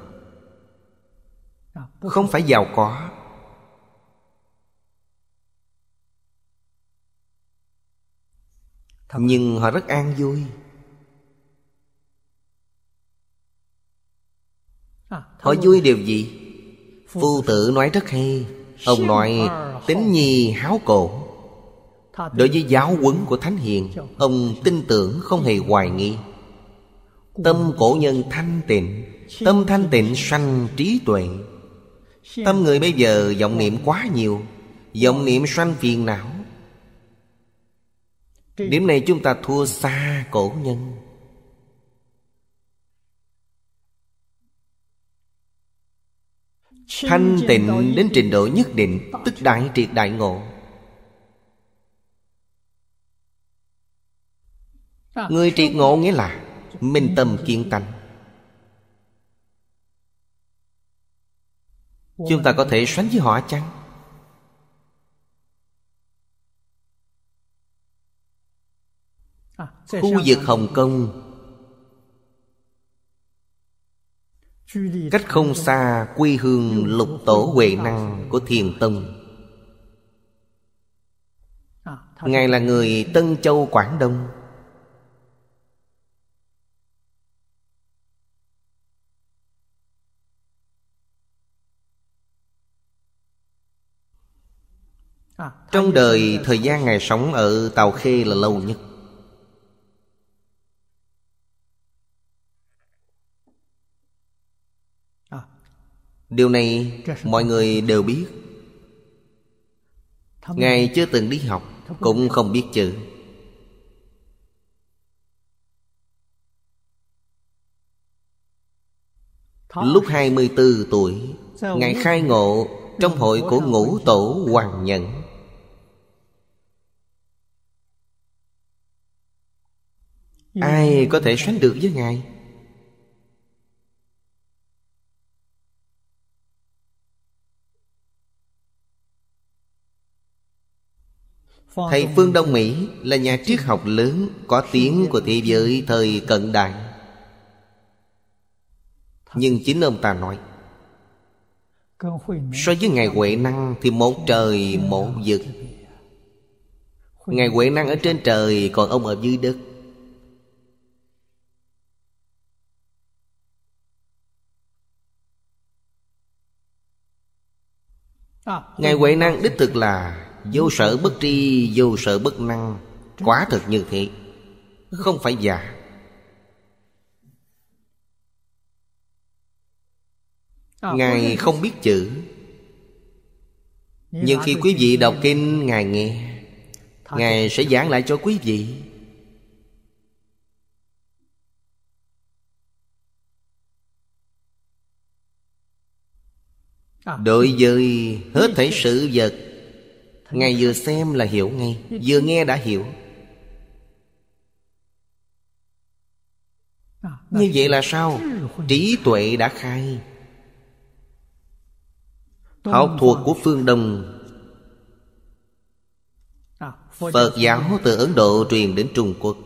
không phải giàu có nhưng họ rất an vui à, họ vui điều gì phu tử nói rất hay ông nói tính nhi háo cổ đối với giáo huấn của thánh hiền ông tin tưởng không hề hoài nghi tâm cổ nhân thanh tịnh tâm thanh tịnh sanh trí tuệ Tâm người bây giờ vọng niệm quá nhiều vọng niệm sanh phiền não Điểm này chúng ta thua xa cổ nhân Thanh tịnh đến trình độ nhất định Tức đại triệt đại ngộ à. Người triệt ngộ nghĩa là Minh tâm kiên tánh chúng ta có thể sánh với họ chăng khu vực hồng kông cách không xa quê hương lục tổ huệ năng của thiền tông ngài là người tân châu quảng đông Trong đời thời gian Ngài sống ở Tàu Khê là lâu nhất Điều này mọi người đều biết Ngài chưa từng đi học Cũng không biết chữ Lúc 24 tuổi Ngài khai ngộ Trong hội của ngũ tổ Hoàng Nhẫn Ừ. ai có thể sánh được với ngài thầy phương đông mỹ là nhà triết học lớn có tiếng ừ. của thế giới thời cận đại nhưng chính ông ta nói so với ngài huệ năng thì một trời một vực ngài huệ năng ở trên trời còn ông ở dưới đất ngài huệ năng đích thực là vô sở bất tri vô sở bất năng quá thật như thế không phải giả ngài không biết chữ nhưng khi quý vị đọc kinh ngài nghe ngài sẽ giảng lại cho quý vị Đối với hết thể sự vật Ngài vừa xem là hiểu ngay Vừa nghe đã hiểu Như vậy là sao? Trí tuệ đã khai Học thuộc của phương Đông Phật giáo từ Ấn Độ truyền đến Trung Quốc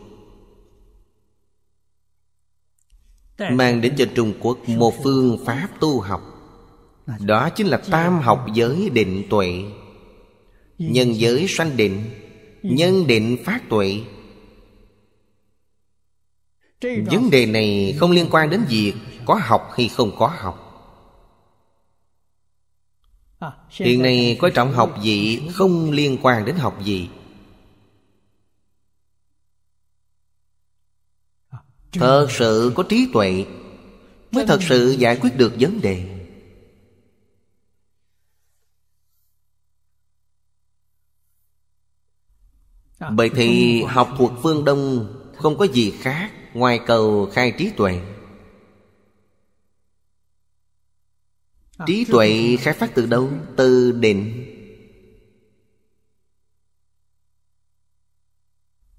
Mang đến cho Trung Quốc một phương pháp tu học đó chính là tam học giới định tuệ nhân giới sanh định nhân định phát tuệ vấn đề này không liên quan đến việc có học hay không có học hiện nay có trọng học gì không liên quan đến học gì thật sự có trí tuệ mới thật sự giải quyết được vấn đề Bởi thì học thuộc phương Đông Không có gì khác Ngoài cầu khai trí tuệ à, Trí tuệ khai phát từ đâu? Từ định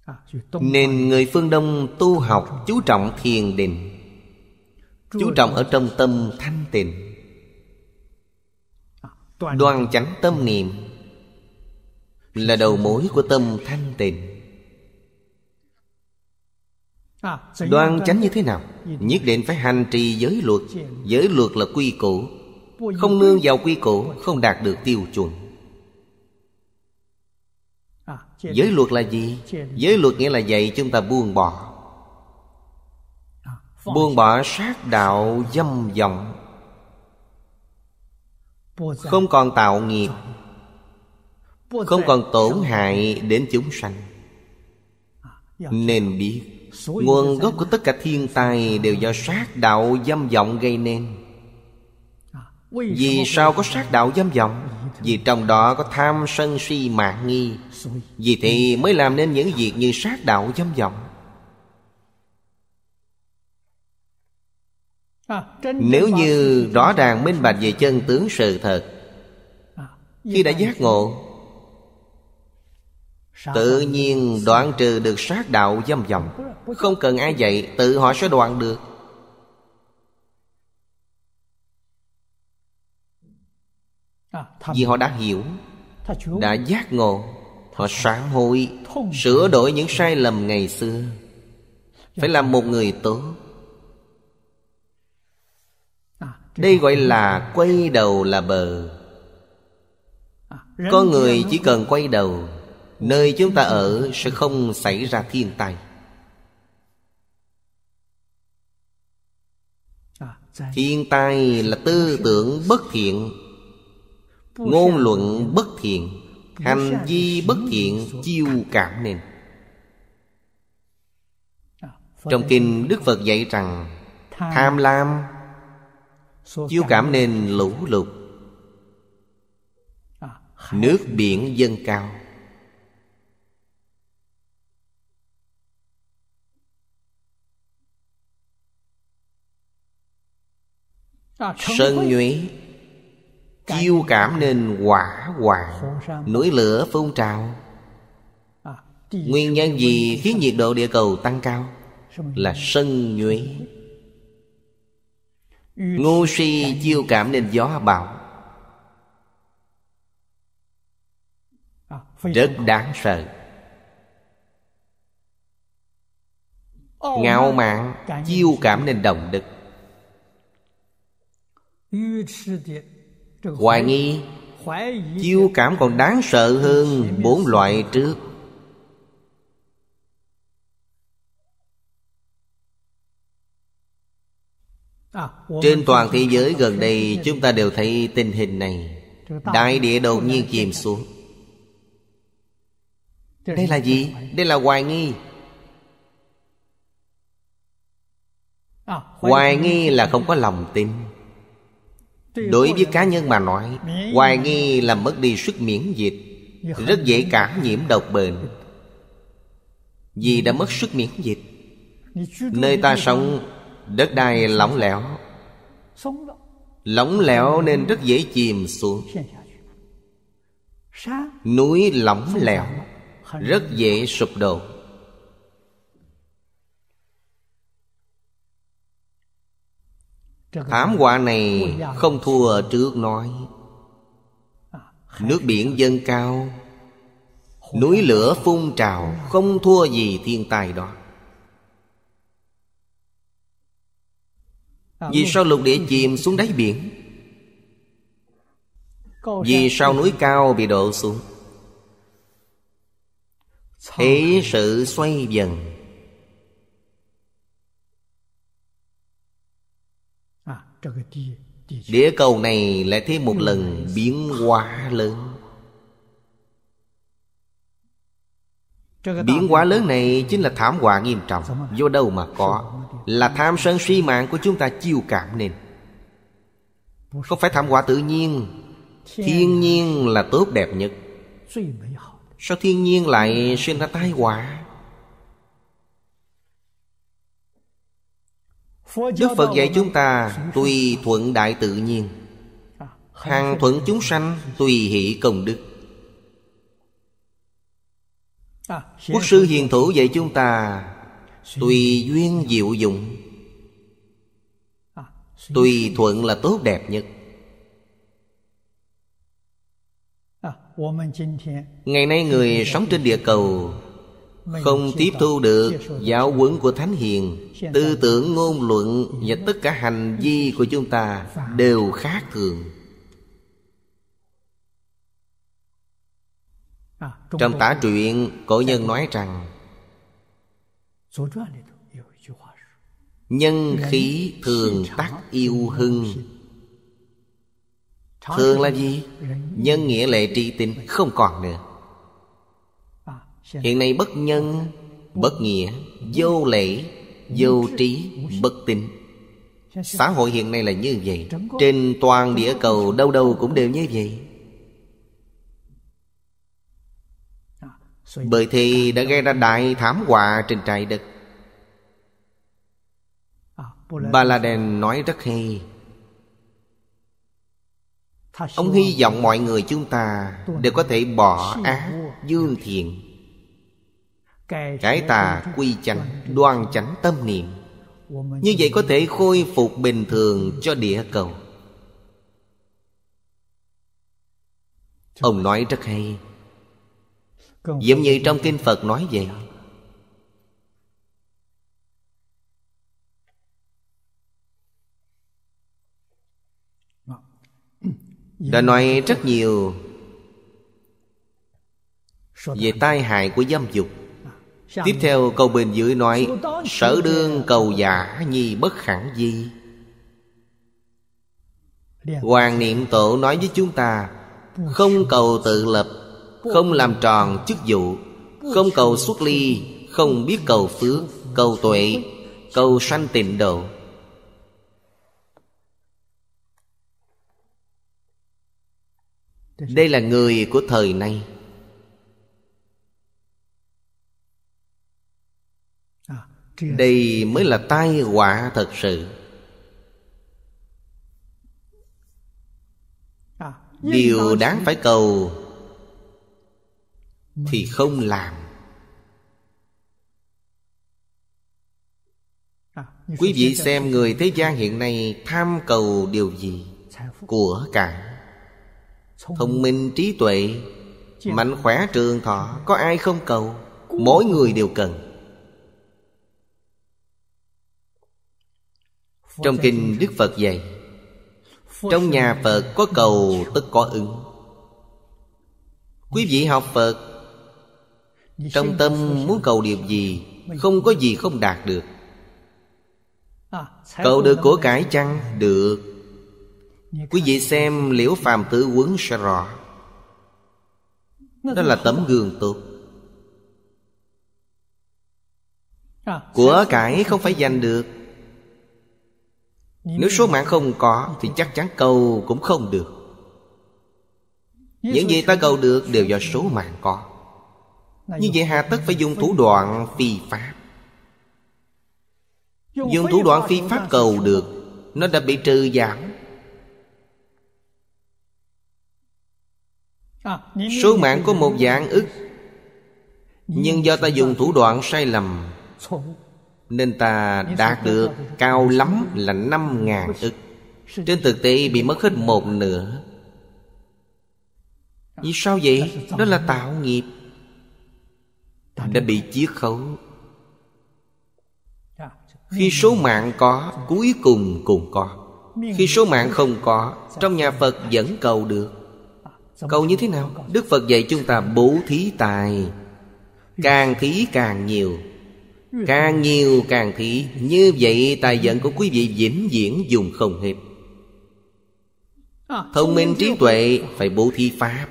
à, Nên người phương Đông tu học chú trọng thiền định Chú trọng ở trong tâm thanh tịnh Đoàn à, chánh tâm niệm là đầu mối của tâm thanh tịnh à, đoan chánh như thế nào nhất định phải hành trì giới luật giới luật là quy củ không nương vào quy củ không đạt được tiêu chuẩn à, giới luật là gì giới luật nghĩa là dạy chúng ta buông bỏ à, buông bỏ sát đạo dâm vọng dạ. không còn tạo nghiệp không còn tổn hại đến chúng sanh à, dạ, Nên dạ. biết Nguồn gốc của tất cả thiên tai Đều do sát đạo dâm vọng gây nên à, Vì sao có sát đạo dâm vọng Vì trong đó có tham sân si mạng nghi Vì thì mới làm nên những việc như sát đạo dâm vọng à, Nếu như rõ ràng minh bạch về chân tướng sự thật Khi đã giác ngộ Tự nhiên đoạn trừ được sát đạo dâm vọng Không cần ai dạy Tự họ sẽ đoạn được à, Vì họ đã hiểu Đã giác ngộ Họ sáng hối Sửa đổi những sai lầm ngày xưa dạ. Phải làm một người tốt à, Đây gọi là quay đầu là bờ à, Có người chỉ cần quay đầu Nơi chúng ta ở sẽ không xảy ra thiên tai Thiên tai là tư tưởng bất thiện Ngôn luận bất thiện Hành vi bất thiện chiêu cảm nên Trong kinh Đức Phật dạy rằng Tham lam Chiêu cảm nên lũ lụt Nước biển dâng cao À, sân nhuế Chiêu cảm nên quả hoàng Núi lửa phun trào à, Nguyên nhân gì khiến nhiệt độ địa cầu tăng cao Là sân nhuế Ngu si chiêu cảm nên gió bão à, Rất đáng sợ Ngạo mạn Chiêu cảm nên động lực hoài nghi chiêu cảm còn đáng sợ hơn bốn loại trước à, trên toàn thế giới gần đây chúng ta đều thấy tình hình này đại địa đột nhiên chìm xuống à. đây là gì đây là hoài nghi à, hoài nghi là không có lòng tin đối với cá nhân mà nói hoài nghi làm mất đi sức miễn dịch rất dễ cả nhiễm độc bệnh vì đã mất sức miễn dịch nơi ta sống đất đai lỏng lẻo lỏng lẻo nên rất dễ chìm xuống núi lỏng lẻo rất dễ sụp đổ Thảm họa này không thua trước nói Nước biển dâng cao Núi lửa phun trào Không thua gì thiên tai đó Vì sao lục địa chìm xuống đáy biển Vì sao núi cao bị đổ xuống Thế sự xoay dần Địa cầu này lại thêm một ừ. lần biến hóa lớn Biến hóa lớn này chính là thảm họa nghiêm trọng Do đâu mà có Là tham sân suy mạng của chúng ta chiêu cảm nên Không phải thảm họa tự nhiên Thiên nhiên là tốt đẹp nhất Sao thiên nhiên lại sinh ra tai họa Đức Phật dạy chúng ta Tùy thuận đại tự nhiên Hàng thuận chúng sanh Tùy hỷ công đức Quốc sư hiền thủ dạy chúng ta Tùy duyên diệu dụng Tùy thuận là tốt đẹp nhất Ngày nay người sống trên địa cầu không tiếp thu được giáo huấn của thánh hiền tư tưởng ngôn luận và tất cả hành vi của chúng ta đều khác thường à, trong tả truyện cổ nhân nói rằng nhân khí thường tắc yêu hưng thường là gì nhân nghĩa lệ tri tình không còn nữa hiện nay bất nhân bất nghĩa vô lễ vô trí bất tin xã hội hiện nay là như vậy trên toàn địa cầu đâu đâu cũng đều như vậy bởi thì đã gây ra đại thảm họa trên trái đất la Baladen nói rất hay Ông hy vọng mọi người chúng ta Đều có thể bỏ ác dương thiện cái tà quy chánh Đoan chánh tâm niệm Như vậy có thể khôi phục bình thường cho địa cầu Ông nói rất hay Giống như trong kinh Phật nói vậy Đã nói rất nhiều Về tai hại của dâm dục Tiếp theo câu bên dưới nói Sở đương cầu giả nhi bất khẳng di Hoàng niệm tổ nói với chúng ta Không cầu tự lập Không làm tròn chức vụ Không cầu xuất ly Không biết cầu phước Cầu tuệ Cầu sanh tịnh độ Đây là người của thời nay đây mới là tai họa thật sự à, điều đáng phải cầu thì không làm à, quý vị xem người thế gian hiện nay tham cầu điều gì của cải, thông minh trí tuệ mạnh khỏe trường thọ có ai không cầu mỗi người đều cần Trong kinh Đức Phật dạy Trong nhà Phật có cầu tức có ứng Quý vị học Phật Trong tâm muốn cầu điều gì Không có gì không đạt được Cầu được của cải chăng? Được Quý vị xem liễu phàm tử quấn sẽ rõ Đó là tấm gương tốt Của cải không phải giành được nếu số mạng không có Thì chắc chắn cầu cũng không được Những gì ta cầu được đều do số mạng có Như vậy hà tất phải dùng thủ đoạn phi pháp Dùng thủ đoạn phi pháp cầu được Nó đã bị trừ giảm Số mạng có một dạng ức Nhưng do ta dùng thủ đoạn sai lầm nên ta đạt được cao lắm là 5 ngàn ức Trên thực tế bị mất hết một nửa Vì sao vậy? Đó là tạo nghiệp Đã bị chiết khấu Khi số mạng có Cuối cùng cùng có Khi số mạng không có Trong nhà Phật vẫn cầu được Cầu như thế nào? Đức Phật dạy chúng ta bố thí tài Càng thí càng nhiều Càng nhiều càng thị Như vậy tài vận của quý vị vĩnh viễn dùng không hết Thông minh trí tuệ phải bố thí pháp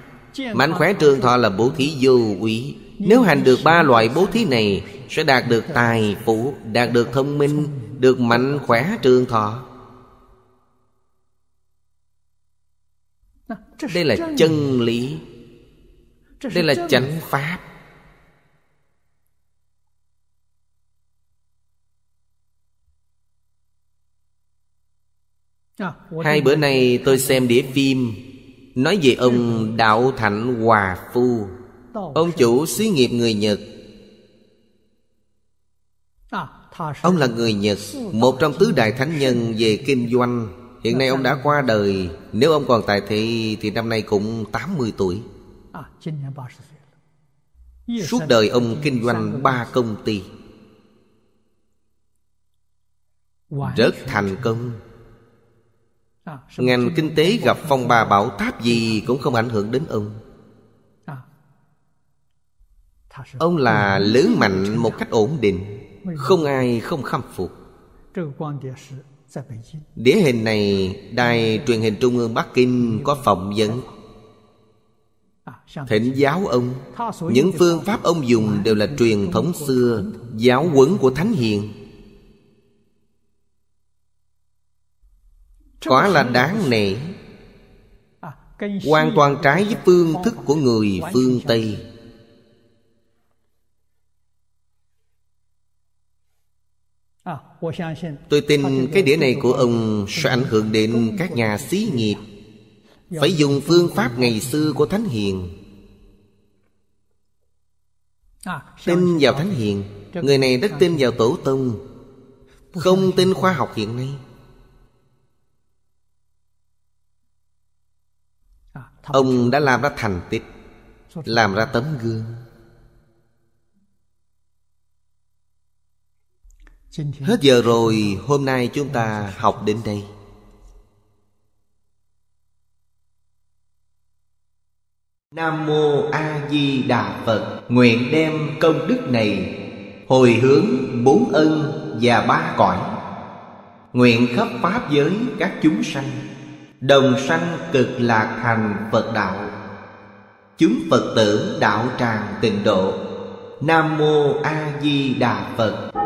Mạnh khỏe trường thọ là bố thí vô quý Nếu hành được ba loại bố thí này Sẽ đạt được tài phú Đạt được thông minh Được mạnh khỏe trường thọ Đây là chân lý Đây là chánh pháp Ờ, Hai bữa nay tôi xem đĩa phim Nói về ông Đạo Thạnh Hòa Phu Ông chủ xí nghiệp người Nhật ờ, Ông là người Nhật ừ, Một trong tứ đại thánh nhân về kinh doanh Hiện ờ, nay ông đã qua đời Nếu ông còn tại thị Thì năm nay cũng 80 tuổi Suốt đời ông kinh doanh ba công ty Rất thành công À, Ngành kinh tế gặp phong bà bảo tháp gì cũng không ảnh hưởng đến ông à. Ông là lớn mạnh một cách ổn định Không ai không khâm phục Đĩa hình này Đài truyền hình Trung ương Bắc Kinh có phỏng vấn à, Thịnh giáo ông Những phương pháp ông dùng đều là truyền thống xưa Giáo huấn của Thánh Hiền quá là đáng nể hoàn toàn trái với phương thức của người phương tây tôi tin cái đĩa này của ông sẽ ảnh hưởng đến các nhà xí nghiệp phải dùng phương pháp ngày xưa của thánh hiền tin vào thánh hiền người này rất tin vào tổ tông không tin khoa học hiện nay ông đã làm ra thành tích làm ra tấm gương hết giờ rồi hôm nay chúng ta học đến đây nam mô a di đà phật nguyện đem công đức này hồi hướng bốn ân và ba cõi nguyện khắp pháp giới các chúng sanh Đồng sanh cực lạc hành Phật đạo Chúng Phật tử đạo tràng tịnh độ Nam mô A Di Đà Phật